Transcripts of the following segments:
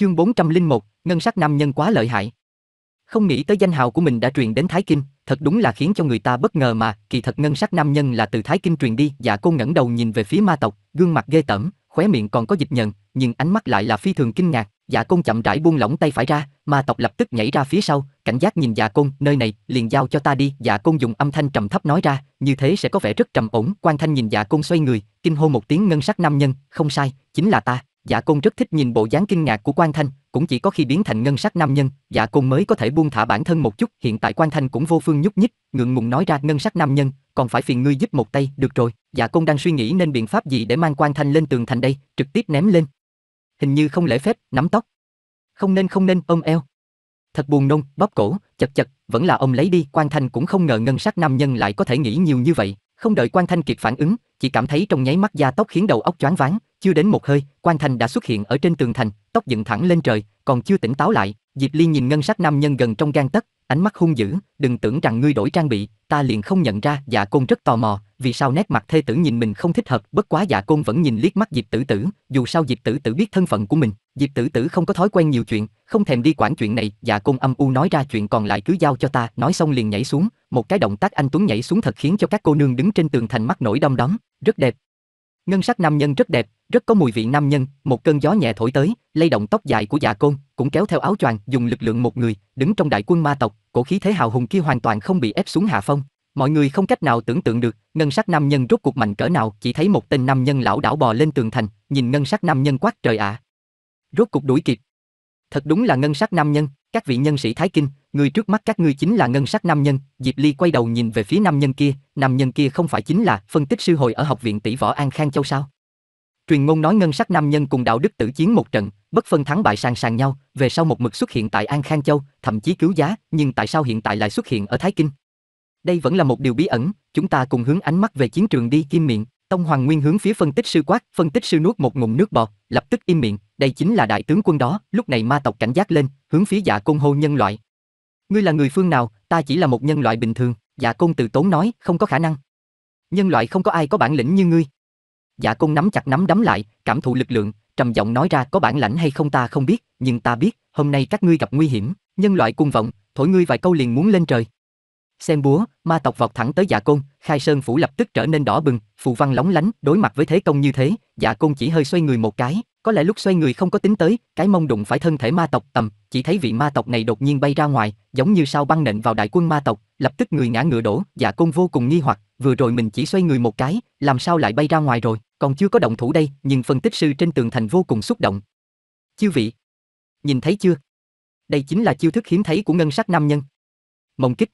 Chương 401, ngân sắc nam nhân quá lợi hại. Không nghĩ tới danh hào của mình đã truyền đến Thái Kinh, thật đúng là khiến cho người ta bất ngờ mà, kỳ thật ngân sắc nam nhân là từ Thái Kinh truyền đi, dạ cô ngẩng đầu nhìn về phía ma tộc, gương mặt ghê tởm, khóe miệng còn có dịch nhận, nhưng ánh mắt lại là phi thường kinh ngạc, dạ côn chậm rãi buông lỏng tay phải ra, ma tộc lập tức nhảy ra phía sau, cảnh giác nhìn dạ côn, nơi này, liền giao cho ta đi, dạ côn dùng âm thanh trầm thấp nói ra, như thế sẽ có vẻ rất trầm ổn, quan thanh nhìn dạ côn xoay người, kinh hô một tiếng ngân sắc nam nhân, không sai, chính là ta. Dạ Côn rất thích nhìn bộ dáng kinh ngạc của Quan Thanh, cũng chỉ có khi biến thành ngân sắc nam nhân, Dạ Côn mới có thể buông thả bản thân một chút, hiện tại Quan Thanh cũng vô phương nhúc nhích, ngượng ngùng nói ra ngân sắc nam nhân, còn phải phiền ngươi giúp một tay, được rồi. Dạ Côn đang suy nghĩ nên biện pháp gì để mang Quan Thanh lên tường thành đây, trực tiếp ném lên. Hình như không lễ phép, nắm tóc. Không nên không nên, ôm eo. Thật buồn nôn, bóp cổ, chật chật, vẫn là ông lấy đi, Quan Thanh cũng không ngờ ngân sắc nam nhân lại có thể nghĩ nhiều như vậy, không đợi Quan Thanh kịp phản ứng, chỉ cảm thấy trong nháy mắt da tóc khiến đầu óc choáng váng, chưa đến một hơi, Quan Thành đã xuất hiện ở trên tường thành, tóc dựng thẳng lên trời, còn chưa tỉnh táo lại, Diệp Ly nhìn ngân sắc nam nhân gần trong gang tấc, ánh mắt hung dữ, đừng tưởng rằng ngươi đổi trang bị, ta liền không nhận ra, Dạ Côn rất tò mò, vì sao nét mặt thê tử nhìn mình không thích hợp, bất quá Dạ Côn vẫn nhìn liếc mắt Diệp Tử Tử, dù sao Diệp Tử Tử biết thân phận của mình, Diệp Tử Tử không có thói quen nhiều chuyện, không thèm đi quản chuyện này dạ côn âm u nói ra chuyện còn lại cứ giao cho ta nói xong liền nhảy xuống một cái động tác anh tuấn nhảy xuống thật khiến cho các cô nương đứng trên tường thành mắt nổi đom đóm rất đẹp ngân sắc nam nhân rất đẹp rất có mùi vị nam nhân một cơn gió nhẹ thổi tới lay động tóc dài của dạ côn cũng kéo theo áo choàng dùng lực lượng một người đứng trong đại quân ma tộc cổ khí thế hào hùng kia hoàn toàn không bị ép xuống hạ phong mọi người không cách nào tưởng tượng được ngân sắc nam nhân rốt cuộc mạnh cỡ nào chỉ thấy một tên nam nhân lão đảo bò lên tường thành nhìn ngân sắc nam nhân quát trời ạ à. rốt cuộc đuổi kịp thật đúng là ngân sắc nam nhân, các vị nhân sĩ Thái Kinh, người trước mắt các ngươi chính là ngân sắc nam nhân, Diệp Ly quay đầu nhìn về phía nam nhân kia, nam nhân kia không phải chính là phân tích sư hồi ở học viện tỷ võ An Khang Châu sao? Truyền ngôn nói ngân sắc nam nhân cùng đạo đức tử chiến một trận, bất phân thắng bại sàng sàng nhau, về sau một mực xuất hiện tại An Khang Châu, thậm chí cứu giá, nhưng tại sao hiện tại lại xuất hiện ở Thái Kinh? Đây vẫn là một điều bí ẩn, chúng ta cùng hướng ánh mắt về chiến trường đi kim miệng. Tông Hoàng Nguyên hướng phía phân tích sư quát, phân tích sư nuốt một ngụm nước bọt, lập tức im miệng, đây chính là đại tướng quân đó, lúc này ma tộc cảnh giác lên, hướng phía dạ côn hô nhân loại. Ngươi là người phương nào, ta chỉ là một nhân loại bình thường, dạ côn từ tốn nói, không có khả năng. Nhân loại không có ai có bản lĩnh như ngươi. Dạ côn nắm chặt nắm đấm lại, cảm thụ lực lượng, trầm giọng nói ra có bản lãnh hay không ta không biết, nhưng ta biết, hôm nay các ngươi gặp nguy hiểm, nhân loại cuồng vọng, thổi ngươi vài câu liền muốn lên trời. Xem búa, ma tộc vọt thẳng tới Dạ Côn, Khai Sơn phủ lập tức trở nên đỏ bừng, phù văn lóng lánh, đối mặt với thế công như thế, Dạ Côn chỉ hơi xoay người một cái, có lẽ lúc xoay người không có tính tới, cái mông đụng phải thân thể ma tộc tầm, chỉ thấy vị ma tộc này đột nhiên bay ra ngoài, giống như sao băng nện vào đại quân ma tộc, lập tức người ngã ngựa đổ, Dạ Côn vô cùng nghi hoặc, vừa rồi mình chỉ xoay người một cái, làm sao lại bay ra ngoài rồi, còn chưa có động thủ đây, nhưng phân tích sư trên tường thành vô cùng xúc động. Chư vị, nhìn thấy chưa? Đây chính là chiêu thức hiếm thấy của ngân sắc nam nhân. Mông kích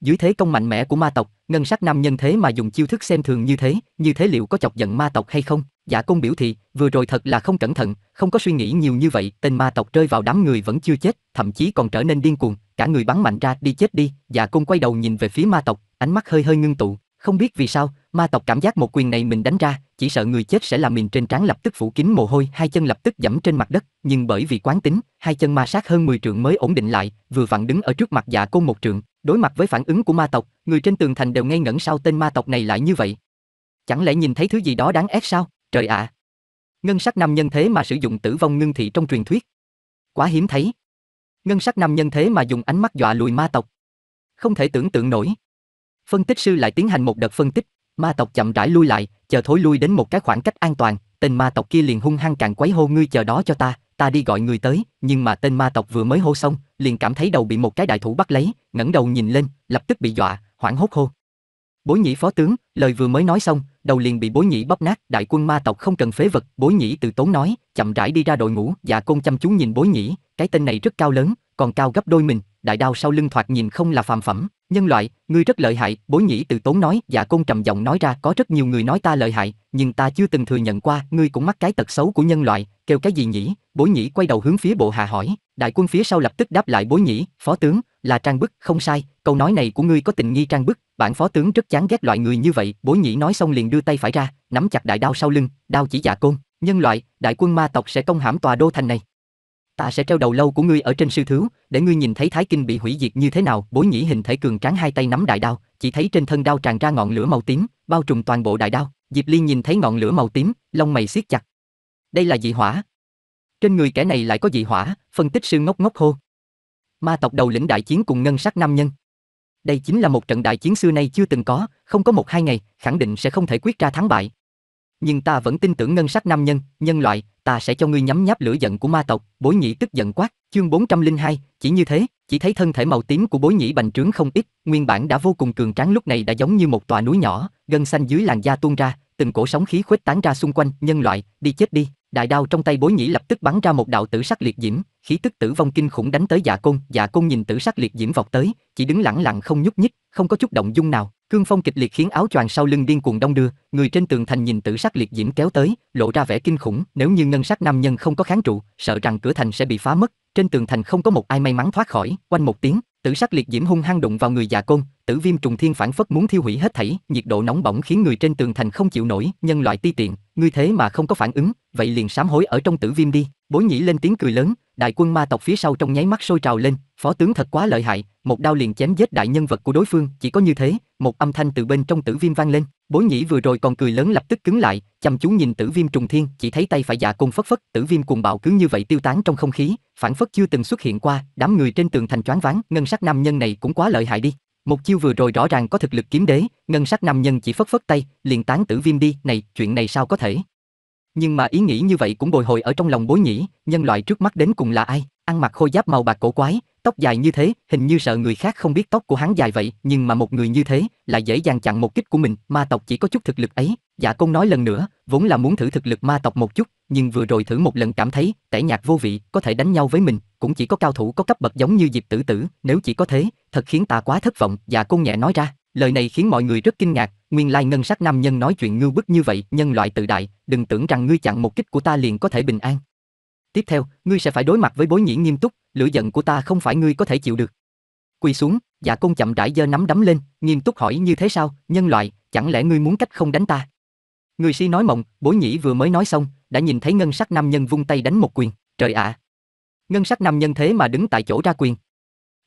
dưới thế công mạnh mẽ của ma tộc, ngân sắc nam nhân thế mà dùng chiêu thức xem thường như thế, như thế liệu có chọc giận ma tộc hay không? Dạ công biểu thị, vừa rồi thật là không cẩn thận, không có suy nghĩ nhiều như vậy, tên ma tộc rơi vào đám người vẫn chưa chết, thậm chí còn trở nên điên cuồng, cả người bắn mạnh ra đi chết đi. Dạ công quay đầu nhìn về phía ma tộc, ánh mắt hơi hơi ngưng tụ, không biết vì sao, ma tộc cảm giác một quyền này mình đánh ra, chỉ sợ người chết sẽ là mình trên trán lập tức phủ kín mồ hôi, hai chân lập tức dẫm trên mặt đất, nhưng bởi vì quán tính, hai chân ma sát hơn 10 trượng mới ổn định lại, vừa vặn đứng ở trước mặt Dạ Côn một trượng, Đối mặt với phản ứng của ma tộc, người trên tường thành đều ngây ngẩn sao tên ma tộc này lại như vậy. Chẳng lẽ nhìn thấy thứ gì đó đáng ép sao? Trời ạ. À. Ngân sắc nam nhân thế mà sử dụng tử vong ngưng thị trong truyền thuyết. Quá hiếm thấy. Ngân sắc nam nhân thế mà dùng ánh mắt dọa lùi ma tộc. Không thể tưởng tượng nổi. Phân tích sư lại tiến hành một đợt phân tích, ma tộc chậm rãi lui lại, chờ thối lui đến một cái khoảng cách an toàn, tên ma tộc kia liền hung hăng càng quấy hô ngươi chờ đó cho ta, ta đi gọi người tới, nhưng mà tên ma tộc vừa mới hô xong, liền cảm thấy đầu bị một cái đại thủ bắt lấy, ngẩng đầu nhìn lên, lập tức bị dọa, hoảng hốt hô. Bối nhĩ phó tướng, lời vừa mới nói xong, đầu liền bị bối nhĩ bóp nát, đại quân ma tộc không cần phế vật, bối nhĩ từ tốn nói, chậm rãi đi ra đội ngũ, già côn chăm chú nhìn bối nhĩ, cái tên này rất cao lớn, còn cao gấp đôi mình, đại đao sau lưng thoạt nhìn không là phàm phẩm, Nhân loại, ngươi rất lợi hại, bối nhĩ từ tốn nói, dạ côn trầm giọng nói ra có rất nhiều người nói ta lợi hại, nhưng ta chưa từng thừa nhận qua, ngươi cũng mắc cái tật xấu của nhân loại, kêu cái gì nhỉ? Bối nhĩ quay đầu hướng phía bộ hạ hỏi, đại quân phía sau lập tức đáp lại bối nhĩ, phó tướng, là trang bức, không sai, câu nói này của ngươi có tình nghi trang bức, bản phó tướng rất chán ghét loại người như vậy, bối nhĩ nói xong liền đưa tay phải ra, nắm chặt đại đao sau lưng, đao chỉ dạ côn, nhân loại, đại quân ma tộc sẽ công hãm tòa đô thành này. Ta sẽ treo đầu lâu của ngươi ở trên sư thứ, để ngươi nhìn thấy Thái Kinh bị hủy diệt như thế nào. Bối nhĩ hình thể cường tráng hai tay nắm đại đao, chỉ thấy trên thân đao tràn ra ngọn lửa màu tím, bao trùm toàn bộ đại đao. Diệp Ly nhìn thấy ngọn lửa màu tím, lông mày siết chặt. Đây là dị hỏa. Trên người kẻ này lại có dị hỏa, phân tích sư ngốc ngốc hô. Ma tộc đầu lĩnh đại chiến cùng ngân sắc nam nhân. Đây chính là một trận đại chiến xưa nay chưa từng có, không có một hai ngày, khẳng định sẽ không thể quyết ra thắng bại, nhưng ta vẫn tin tưởng ngân sắc nam nhân, nhân loại, ta sẽ cho ngươi nhắm nháp lửa giận của ma tộc, bối nhĩ tức giận quát, chương 402, chỉ như thế, chỉ thấy thân thể màu tím của bối nhĩ bành trướng không ít, nguyên bản đã vô cùng cường tráng lúc này đã giống như một tòa núi nhỏ, gân xanh dưới làn da tuôn ra, từng cổ sóng khí khuếch tán ra xung quanh, nhân loại, đi chết đi, đại đao trong tay bối nhĩ lập tức bắn ra một đạo tử sắc liệt diễm khí tức tử vong kinh khủng đánh tới dạ côn dạ côn nhìn tử sắc liệt diễm vọt tới chỉ đứng lặng lặng không nhúc nhích không có chút động dung nào Cương phong kịch liệt khiến áo choàng sau lưng điên cuồng đông đưa, người trên tường thành nhìn tử sắc liệt diễm kéo tới, lộ ra vẻ kinh khủng, nếu như ngân sắc nam nhân không có kháng trụ, sợ rằng cửa thành sẽ bị phá mất, trên tường thành không có một ai may mắn thoát khỏi, quanh một tiếng, tử sắc liệt diễm hung hăng đụng vào người già côn, tử viêm trùng thiên phản phất muốn thiêu hủy hết thảy, nhiệt độ nóng bỏng khiến người trên tường thành không chịu nổi, nhân loại ti tiện, ngươi thế mà không có phản ứng, vậy liền sám hối ở trong tử viêm đi, Bối nhĩ lên tiếng cười lớn, đại quân ma tộc phía sau trong nháy mắt sôi trào lên, phó tướng thật quá lợi hại, một đao liền chém giết đại nhân vật của đối phương, chỉ có như thế, một âm thanh từ bên trong Tử Viêm vang lên, Bối Nhĩ vừa rồi còn cười lớn lập tức cứng lại, chăm chú nhìn Tử Viêm trùng thiên, chỉ thấy tay phải giả cung phất phất, Tử Viêm cùng bạo cứ như vậy tiêu tán trong không khí, phản phất chưa từng xuất hiện qua, đám người trên tường thành choáng váng, ngân sắc nam nhân này cũng quá lợi hại đi. Một chiêu vừa rồi rõ ràng có thực lực kiếm đế, ngân sắc nam nhân chỉ phất phất tay, liền tán Tử Viêm đi, này, chuyện này sao có thể? Nhưng mà ý nghĩ như vậy cũng bồi hồi ở trong lòng bối nhĩ, nhân loại trước mắt đến cùng là ai, ăn mặc khôi giáp màu bạc cổ quái, tóc dài như thế, hình như sợ người khác không biết tóc của hắn dài vậy, nhưng mà một người như thế, lại dễ dàng chặn một kích của mình, ma tộc chỉ có chút thực lực ấy. Dạ công nói lần nữa, vốn là muốn thử thực lực ma tộc một chút, nhưng vừa rồi thử một lần cảm thấy, tẻ nhạt vô vị, có thể đánh nhau với mình, cũng chỉ có cao thủ có cấp bậc giống như Diệp Tử Tử, nếu chỉ có thế, thật khiến ta quá thất vọng, dạ công nhẹ nói ra. Lời này khiến mọi người rất kinh ngạc, nguyên lai ngân sắc nam nhân nói chuyện ngưu bức như vậy, nhân loại tự đại, đừng tưởng rằng ngươi chặn một kích của ta liền có thể bình an. Tiếp theo, ngươi sẽ phải đối mặt với bối nhĩ nghiêm túc, lửa giận của ta không phải ngươi có thể chịu được. Quỳ xuống, dạ công chậm rãi giơ nắm đấm lên, nghiêm túc hỏi như thế sao, nhân loại, chẳng lẽ ngươi muốn cách không đánh ta? Người si nói mộng, bối nhĩ vừa mới nói xong, đã nhìn thấy ngân sắc nam nhân vung tay đánh một quyền, trời ạ. À. Ngân sắc nam nhân thế mà đứng tại chỗ ra quyền.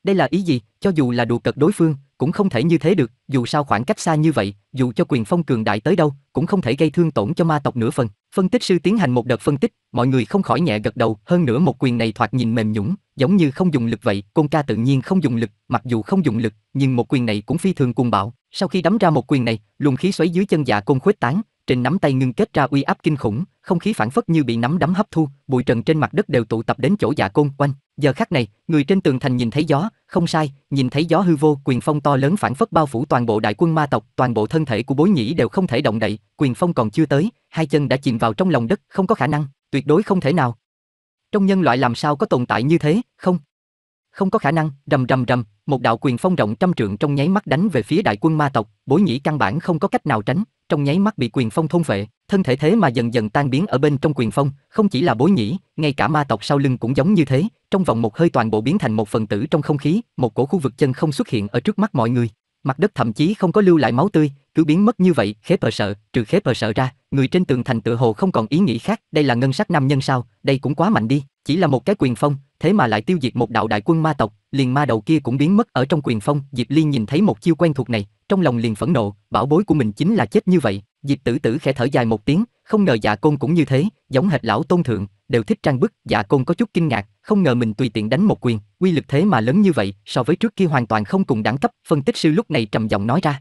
Đây là ý gì, cho dù là đùa cợt đối phương, cũng không thể như thế được, dù sao khoảng cách xa như vậy, dù cho quyền phong cường đại tới đâu, cũng không thể gây thương tổn cho ma tộc nửa phần. Phân tích sư tiến hành một đợt phân tích, mọi người không khỏi nhẹ gật đầu, hơn nữa một quyền này thoạt nhìn mềm nhũng, giống như không dùng lực vậy, Côn Ca tự nhiên không dùng lực, mặc dù không dùng lực, nhưng một quyền này cũng phi thường cuồng bạo. Sau khi đấm ra một quyền này, luồng khí xoáy dưới chân dạ Côn khuếch tán, trên nắm tay ngưng kết ra uy áp kinh khủng, không khí phản phất như bị nắm đấm hấp thu, bụi trần trên mặt đất đều tụ tập đến chỗ dạ côn quanh. Giờ khắc này, người trên tường thành nhìn thấy gió, không sai, nhìn thấy gió hư vô, quyền phong to lớn phản phất bao phủ toàn bộ đại quân ma tộc, toàn bộ thân thể của Bối Nhĩ đều không thể động đậy, quyền phong còn chưa tới, hai chân đã chìm vào trong lòng đất, không có khả năng, tuyệt đối không thể nào. Trong nhân loại làm sao có tồn tại như thế, không, không có khả năng, rầm rầm rầm, một đạo quyền phong rộng trăm trượng trong nháy mắt đánh về phía đại quân ma tộc, Bối Nhĩ căn bản không có cách nào tránh, trong nháy mắt bị quyền phong thôn vệ thân thể thế mà dần dần tan biến ở bên trong quyền phong, không chỉ là Bối Nhĩ, ngay cả ma tộc sau lưng cũng giống như thế, trong vòng một hơi toàn bộ biến thành một phần tử trong không khí, một cổ khu vực chân không xuất hiện ở trước mắt mọi người. Mặt đất thậm chí không có lưu lại máu tươi, cứ biến mất như vậy, khế bờ sợ, trừ khế bờ sợ ra, người trên tường thành tựa hồ không còn ý nghĩ khác, đây là ngân sắc nam nhân sao, đây cũng quá mạnh đi, chỉ là một cái quyền phong, thế mà lại tiêu diệt một đạo đại quân ma tộc, liền ma đầu kia cũng biến mất ở trong quyền phong, Diệp Liên nhìn thấy một chiêu quen thuộc này, trong lòng liền phẫn nộ, bảo bối của mình chính là chết như vậy, Diệp Tử Tử khẽ thở dài một tiếng, không ngờ Dạ Côn cũng như thế, giống hệt lão tôn thượng, đều thích trang bức, Dạ Côn có chút kinh ngạc, không ngờ mình tùy tiện đánh một quyền, uy lực thế mà lớn như vậy, so với trước kia hoàn toàn không cùng đẳng cấp, phân tích sư lúc này trầm giọng nói ra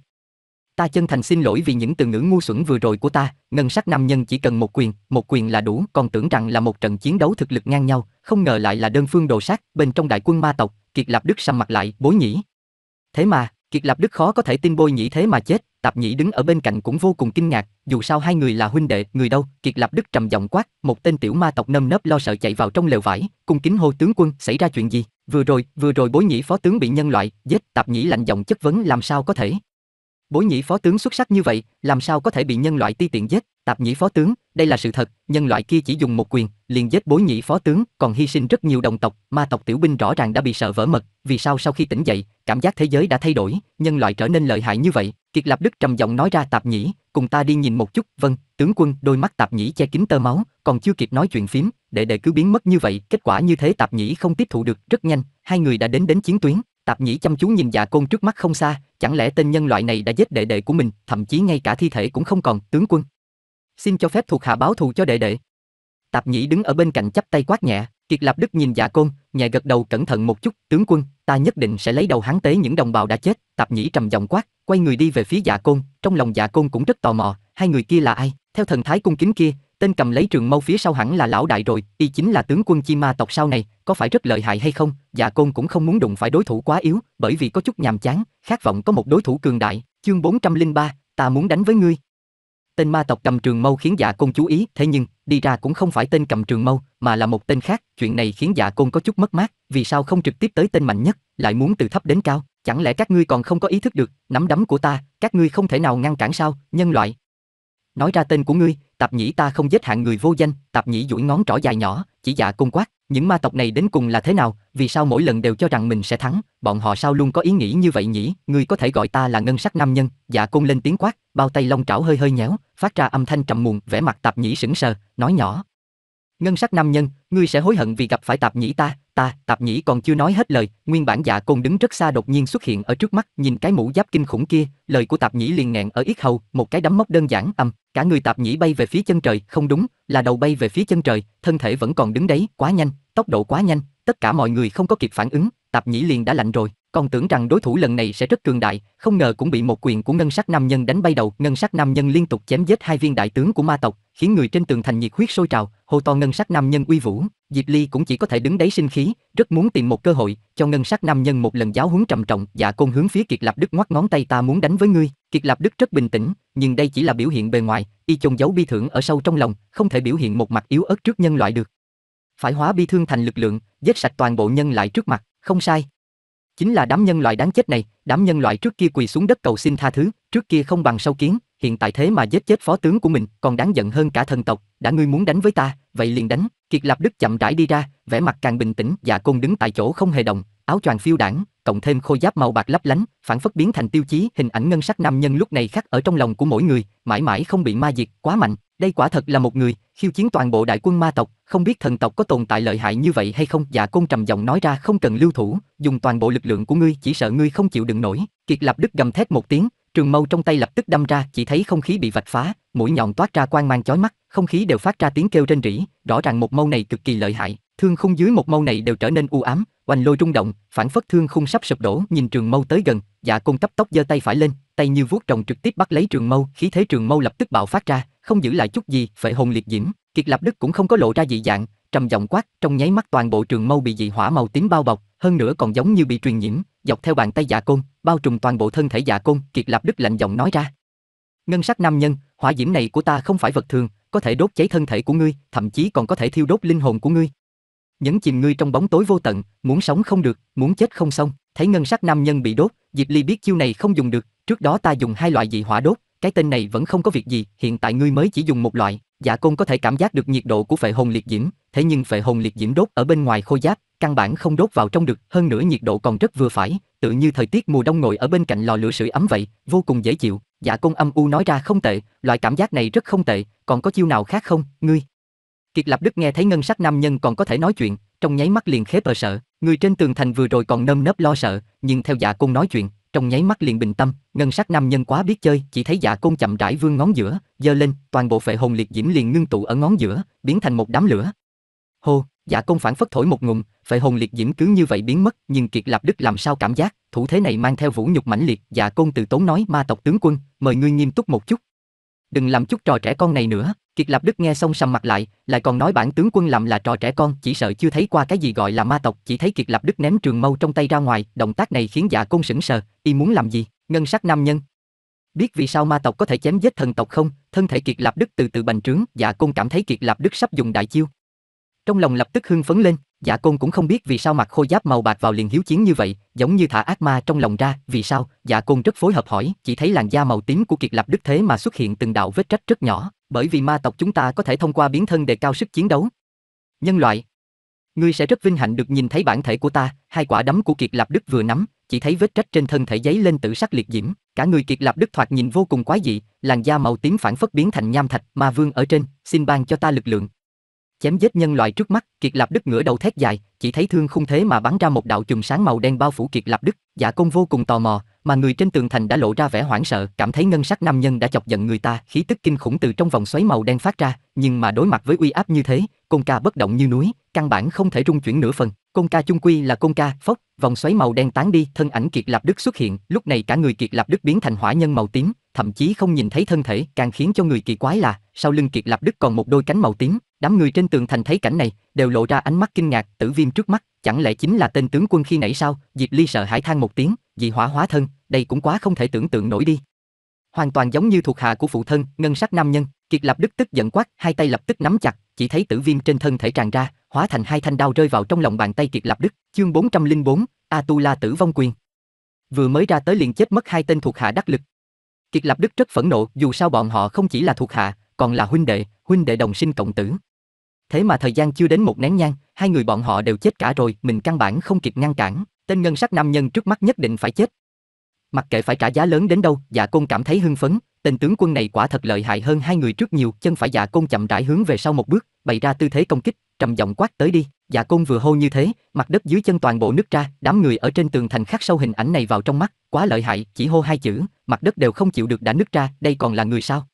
ta chân thành xin lỗi vì những từ ngữ ngu xuẩn vừa rồi của ta, ngân sắc nam nhân chỉ cần một quyền, một quyền là đủ, còn tưởng rằng là một trận chiến đấu thực lực ngang nhau, không ngờ lại là đơn phương đồ sát, bên trong đại quân ma tộc, Kiệt Lạp Đức sầm mặt lại, bối nhĩ. Thế mà, Kiệt Lạp Đức khó có thể tin bôi nhĩ thế mà chết, Tạp Nhĩ đứng ở bên cạnh cũng vô cùng kinh ngạc, dù sao hai người là huynh đệ, người đâu, Kiệt Lạp Đức trầm giọng quát, một tên tiểu ma tộc nơm nớp lo sợ chạy vào trong lều vải, cung kính hô tướng quân, xảy ra chuyện gì? Vừa rồi, vừa rồi bối nhĩ phó tướng bị nhân loại giết, Tạp Nhĩ lạnh giọng chất vấn làm sao có thể? Bối nhĩ phó tướng xuất sắc như vậy, làm sao có thể bị nhân loại ti tiện giết? Tạp nhĩ phó tướng, đây là sự thật, nhân loại kia chỉ dùng một quyền, liền giết bối nhĩ phó tướng, còn hy sinh rất nhiều đồng tộc, ma tộc tiểu binh rõ ràng đã bị sợ vỡ mật, vì sao sau khi tỉnh dậy, cảm giác thế giới đã thay đổi, nhân loại trở nên lợi hại như vậy? Kiệt lập Đức trầm giọng nói ra Tạp nhĩ, cùng ta đi nhìn một chút, vâng, tướng quân, đôi mắt Tạp nhĩ che kín tơ máu, còn chưa kịp nói chuyện phím, để để cứ biến mất như vậy, kết quả như thế Tạp nhĩ không tiếp thụ được, rất nhanh, hai người đã đến đến chiến tuyến, Tạp Nhĩ chăm chú nhìn dạ côn trước mắt không xa, chẳng lẽ tên nhân loại này đã giết đệ đệ của mình, thậm chí ngay cả thi thể cũng không còn, tướng quân. Xin cho phép thuộc hạ báo thù cho đệ đệ. Tạp Nhĩ đứng ở bên cạnh chắp tay quát nhẹ, Kiệt Lạp Đức nhìn dạ côn, nhẹ gật đầu cẩn thận một chút, tướng quân, ta nhất định sẽ lấy đầu hắn tế những đồng bào đã chết, Tạp Nhĩ trầm giọng quát, quay người đi về phía dạ côn, trong lòng dạ côn cũng rất tò mò, hai người kia là ai? Theo thần thái cung kính kia, tên cầm lấy trường mâu phía sau hẳn là lão đại rồi, y chính là tướng quân chi ma tộc sau này, có phải rất lợi hại hay không? Dạ Côn cũng không muốn đụng phải đối thủ quá yếu, bởi vì có chút nhàm chán, khát vọng có một đối thủ cường đại. Chương 403, ta muốn đánh với ngươi. Tên ma tộc cầm trường mâu khiến Dạ Côn chú ý, thế nhưng, đi ra cũng không phải tên cầm trường mâu, mà là một tên khác, chuyện này khiến Dạ Côn có chút mất mát, vì sao không trực tiếp tới tên mạnh nhất, lại muốn từ thấp đến cao, chẳng lẽ các ngươi còn không có ý thức được, nắm đấm của ta, các ngươi không thể nào ngăn cản sao? Nhân loại, nói ra tên của ngươi tạp nhĩ ta không giết hạng người vô danh tạp nhĩ duỗi ngón trỏ dài nhỏ chỉ dạ cung quát những ma tộc này đến cùng là thế nào vì sao mỗi lần đều cho rằng mình sẽ thắng bọn họ sao luôn có ý nghĩ như vậy nhỉ ngươi có thể gọi ta là ngân sắc nam nhân dạ cung lên tiếng quát bao tay long trảo hơi hơi nhéo phát ra âm thanh trầm muộn vẻ mặt tạp nhĩ sững sờ nói nhỏ ngân sắc nam nhân ngươi sẽ hối hận vì gặp phải tạp nhĩ ta ta, tạp nhĩ còn chưa nói hết lời, nguyên bản dạ côn đứng rất xa đột nhiên xuất hiện ở trước mắt, nhìn cái mũ giáp kinh khủng kia, lời của tạp nhĩ liền ngẹn ở yết hầu, một cái đấm móc đơn giản âm, cả người tạp nhĩ bay về phía chân trời, không đúng, là đầu bay về phía chân trời, thân thể vẫn còn đứng đấy, quá nhanh, tốc độ quá nhanh, tất cả mọi người không có kịp phản ứng, tạp nhĩ liền đã lạnh rồi còn tưởng rằng đối thủ lần này sẽ rất cường đại, không ngờ cũng bị một quyền của ngân sắc nam nhân đánh bay đầu. Ngân sắc nam nhân liên tục chém giết hai viên đại tướng của ma tộc, khiến người trên tường thành nhiệt huyết sôi trào. Hô to ngân sắc nam nhân uy vũ, Diệp Ly cũng chỉ có thể đứng đấy sinh khí, rất muốn tìm một cơ hội cho ngân sắc nam nhân một lần giáo huấn trầm trọng. Dạ côn hướng phía Kiệt Lạp Đức ngoắc ngón tay ta muốn đánh với ngươi. Kiệt Lạp Đức rất bình tĩnh, nhưng đây chỉ là biểu hiện bề ngoài, y chôn giấu bi thưởng ở sâu trong lòng, không thể biểu hiện một mặt yếu ớt trước nhân loại được. Phải hóa bi thương thành lực lượng, giết sạch toàn bộ nhân lại trước mặt, không sai Chính là đám nhân loại đáng chết này, đám nhân loại trước kia quỳ xuống đất cầu xin tha thứ, trước kia không bằng sâu kiến, hiện tại thế mà giết chết phó tướng của mình, còn đáng giận hơn cả thần tộc, đã ngươi muốn đánh với ta, vậy liền đánh. Kiệt Lạp Đức chậm rãi đi ra, vẻ mặt càng bình tĩnh, Dạ Côn đứng tại chỗ không hề động, áo choàng phiêu đảng, cộng thêm khôi giáp màu bạc lấp lánh, phản phất biến thành tiêu chí hình ảnh ngân sắc nam nhân lúc này khắc ở trong lòng của mỗi người, mãi mãi không bị ma diệt, quá mạnh, đây quả thật là một người, khiêu chiến toàn bộ đại quân ma tộc, không biết thần tộc có tồn tại lợi hại như vậy hay không, dạ côn trầm giọng nói ra không cần lưu thủ, dùng toàn bộ lực lượng của ngươi chỉ sợ ngươi không chịu đựng nổi, kiệt lập đức gầm thét một tiếng, trường mâu trong tay lập tức đâm ra, chỉ thấy không khí bị vạch phá, mũi nhọn toát ra quang mang chói mắt, không khí đều phát ra tiếng kêu rên rỉ, rõ ràng một mâu này cực kỳ lợi hại, thương khung dưới một mâu này đều trở nên u ám, oanh lôi rung động, phản phất thương khung sắp sụp đổ, nhìn trường mâu tới gần, dạ côn cấp tốc giơ tay phải lên, tay như vuốt trồng trực tiếp bắt lấy trường mâu, khí thế trường mâu lập tức bạo phát ra, không giữ lại chút gì, phệ hồn liệt diễm, Kiệt lập Đức cũng không có lộ ra dị dạng, trầm giọng quát, trong nháy mắt toàn bộ trường mâu bị dị hỏa màu tím bao bọc, hơn nữa còn giống như bị truyền nhiễm, dọc theo bàn tay Dạ Côn, bao trùm toàn bộ thân thể Dạ Côn, Kiệt lập Đức lạnh giọng nói ra. Ngân sắc nam nhân, hỏa diễm này của ta không phải vật thường, có thể đốt cháy thân thể của ngươi, thậm chí còn có thể thiêu đốt linh hồn của ngươi, nhấn chìm ngươi trong bóng tối vô tận, muốn sống không được, muốn chết không xong. Thấy ngân sắc nam nhân bị đốt, Diệp Ly biết chiêu này không dùng được, trước đó ta dùng hai loại dị hỏa đốt, cái tên này vẫn không có việc gì, hiện tại ngươi mới chỉ dùng một loại. Dạ Côn có thể cảm giác được nhiệt độ của phệ hồn liệt diễm, thế nhưng phệ hồn liệt diễm đốt ở bên ngoài khô giáp, căn bản không đốt vào trong được, hơn nữa nhiệt độ còn rất vừa phải, tự như thời tiết mùa đông ngồi ở bên cạnh lò lửa sưởi ấm vậy, vô cùng dễ chịu. Dạ Côn âm u nói ra không tệ, loại cảm giác này rất không tệ, còn có chiêu nào khác không? Ngươi Kiệt Lạp Đức nghe thấy ngân sắc nam nhân còn có thể nói chuyện, trong nháy mắt liền khế tờ sợ, người trên tường thành vừa rồi còn nâm nấp lo sợ, nhưng theo dạ Cung nói chuyện, trong nháy mắt liền bình tâm, ngân sắc nam nhân quá biết chơi, chỉ thấy dạ Cung chậm rãi vươn ngón giữa, giơ lên, toàn bộ phệ hồn liệt diễm liền ngưng tụ ở ngón giữa, biến thành một đám lửa. Hô, dạ Cung phản phất thổi một ngụm, phệ hồn liệt diễm cứ như vậy biến mất, nhưng Kiệt Lạp Đức làm sao cảm giác, thủ thế này mang theo vũ nhục mãnh liệt, dạ Cung từ tốn nói ma tộc tướng quân, mời ngươi nghiêm túc một chút. Đừng làm chút trò trẻ con này nữa, Kiệt Lạp Đức nghe xong sầm mặt lại, lại còn nói bản tướng quân làm là trò trẻ con, chỉ sợ chưa thấy qua cái gì gọi là ma tộc, chỉ thấy Kiệt Lạp Đức ném trường mâu trong tay ra ngoài, động tác này khiến Dạ Côn sững sờ, y muốn làm gì? Ngân sắc nam nhân. Biết vì sao ma tộc có thể chém giết thần tộc không? Thân thể Kiệt Lạp Đức từ từ bành trướng, Dạ Côn cảm thấy Kiệt Lạp Đức sắp dùng đại chiêu. Trong lòng lập tức hưng phấn lên, Dạ Côn cũng không biết vì sao mặc khôi giáp màu bạc vào liền hiếu chiến như vậy, giống như thả ác ma trong lòng ra, vì sao? Dạ Côn rất phối hợp hỏi, chỉ thấy làn da màu tím của Kiệt Lạp Đức thế mà xuất hiện từng đạo vết rách rất nhỏ, bởi vì ma tộc chúng ta có thể thông qua biến thân để cao sức chiến đấu. Nhân loại, ngươi sẽ rất vinh hạnh được nhìn thấy bản thể của ta, hai quả đấm của Kiệt Lạp Đức vừa nắm, chỉ thấy vết rách trên thân thể giấy lên tử sắc liệt diễm, cả người Kiệt Lạp Đức thoạt nhìn vô cùng quái dị, làn da màu tím phản phất biến thành nham thạch, ma vương ở trên, xin ban cho ta lực lượng, chém giết nhân loại trước mắt, Kiệt Lạp Đức ngửa đầu thét dài, chỉ thấy thương không thế mà bắn ra một đạo chùm sáng màu đen bao phủ Kiệt Lạp Đức, Dạ Công vô cùng tò mò, mà người trên tường thành đã lộ ra vẻ hoảng sợ, cảm thấy ngân sắc nam nhân đã chọc giận người ta, khí tức kinh khủng từ trong vòng xoáy màu đen phát ra, nhưng mà đối mặt với uy áp như thế, Côn Ca bất động như núi, căn bản không thể rung chuyển nửa phần. Côn Ca chung quy là Côn Ca, phốc, vòng xoáy màu đen tán đi, thân ảnh Kiệt Lạp Đức xuất hiện, lúc này cả người Kiệt Lạp Đức biến thành hỏa nhân màu tím, thậm chí không nhìn thấy thân thể, càng khiến cho người kỳ quái là, sau lưng Kiệt Lạp Đức còn một đôi cánh màu tím, Đám người trên tường thành thấy cảnh này, đều lộ ra ánh mắt kinh ngạc, tử viêm trước mắt, chẳng lẽ chính là tên tướng quân khi nãy sao? Diệp Ly sợ hãi than một tiếng, dị hỏa hóa thân, đây cũng quá không thể tưởng tượng nổi đi. Hoàn toàn giống như thuộc hạ của phụ thân, ngân sắc nam nhân, Kiệt Lập Đức tức giận quát, hai tay lập tức nắm chặt, chỉ thấy tử viêm trên thân thể tràn ra, hóa thành hai thanh đao rơi vào trong lòng bàn tay Kiệt Lập Đức. Chương bốn bốn trăm linh A Tu La tử vong quyền. Vừa mới ra tới liền chết mất hai tên thuộc hạ đắc lực. Kiệt Lập Đức rất phẫn nộ, dù sao bọn họ không chỉ là thuộc hạ, còn là huynh đệ, huynh đệ đồng sinh cộng tử. Thế mà thời gian chưa đến một nén nhang, hai người bọn họ đều chết cả rồi, mình căn bản không kịp ngăn cản, tên ngân sắc nam nhân trước mắt nhất định phải chết. Mặc kệ phải trả giá lớn đến đâu, Dạ Côn cảm thấy hưng phấn, tên tướng quân này quả thật lợi hại hơn hai người trước nhiều, chân phải Dạ Côn chậm rãi hướng về sau một bước, bày ra tư thế công kích, trầm giọng quát tới đi. Dạ Côn vừa hô như thế, mặt đất dưới chân toàn bộ nứt ra, đám người ở trên tường thành khắc sâu hình ảnh này vào trong mắt, quá lợi hại, chỉ hô hai chữ, mặt đất đều không chịu được đã nứt ra, đây còn là người sao?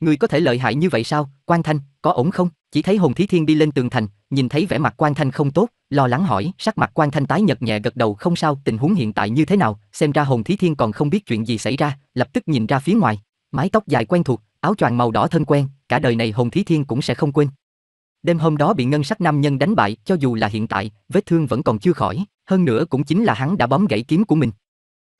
Người có thể lợi hại như vậy sao? Quan Thanh, có ổn không? chỉ thấy hồn thí thiên đi lên tường thành, nhìn thấy vẻ mặt quan thanh không tốt, lo lắng hỏi, sắc mặt quan thanh tái nhợt nhẹ gật đầu không sao, tình huống hiện tại như thế nào, xem ra hồn thí thiên còn không biết chuyện gì xảy ra, lập tức nhìn ra phía ngoài, mái tóc dài quen thuộc, áo choàng màu đỏ thân quen, cả đời này hồn thí thiên cũng sẽ không quên. Đêm hôm đó bị ngân sắc nam nhân đánh bại, cho dù là hiện tại, vết thương vẫn còn chưa khỏi, hơn nữa cũng chính là hắn đã bấm gãy kiếm của mình.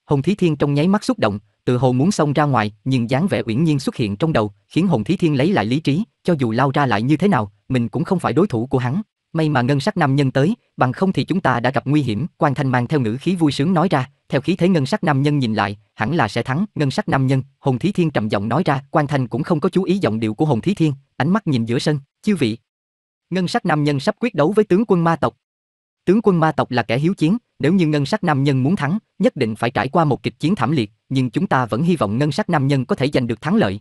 Hồng Thí Thiên trong nháy mắt xúc động, từ hồ muốn xông ra ngoài, nhưng dáng vẻ uyển nhiên xuất hiện trong đầu, khiến Hồng Thí Thiên lấy lại lý trí, cho dù lao ra lại như thế nào, mình cũng không phải đối thủ của hắn. May mà ngân sắc nam nhân tới, bằng không thì chúng ta đã gặp nguy hiểm, Quan Thanh mang theo ngữ khí vui sướng nói ra, theo khí thế ngân sắc nam nhân nhìn lại, hẳn là sẽ thắng, ngân sắc nam nhân, Hồng Thí Thiên trầm giọng nói ra, Quan Thanh cũng không có chú ý giọng điệu của Hồng Thí Thiên, ánh mắt nhìn giữa sân, chư vị. Ngân sắc nam nhân sắp quyết đấu với tướng quân ma tộc. Tướng quân ma tộc là kẻ hiếu chiến, nếu như ngân sắc nam nhân muốn thắng, nhất định phải trải qua một kịch chiến thảm liệt, nhưng chúng ta vẫn hy vọng ngân sách nam nhân có thể giành được thắng lợi.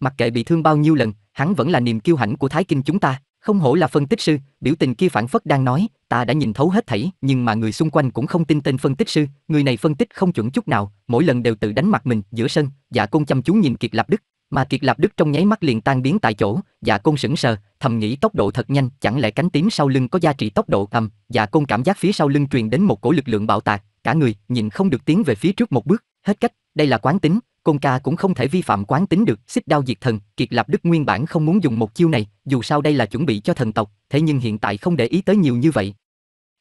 Mặc kệ bị thương bao nhiêu lần, hắn vẫn là niềm kiêu hãnh của Thái Kinh chúng ta, không hổ là phân tích sư, biểu tình kia phản phất đang nói, ta đã nhìn thấu hết thảy, nhưng mà người xung quanh cũng không tin tên phân tích sư, người này phân tích không chuẩn chút nào, mỗi lần đều tự đánh mặt mình, giữa sân, dạ côn chăm chú nhìn Kiệt Lạp Đức, mà Kiệt Lạp Đức trong nháy mắt liền tan biến tại chỗ, dạ côn sững sờ, thầm nghĩ tốc độ thật nhanh, chẳng lẽ cánh tím sau lưng có giá trị tốc độ thầm, dạ côn cảm giác phía sau lưng truyền đến một cổ lực lượng bạo tạc, cả người nhìn không được tiến về phía trước một bước. Hết cách, đây là quán tính, Côn Ca cũng không thể vi phạm quán tính được, xích đao diệt thần, Kiệt lập Đức nguyên bản không muốn dùng một chiêu này, dù sao đây là chuẩn bị cho thần tộc, thế nhưng hiện tại không để ý tới nhiều như vậy.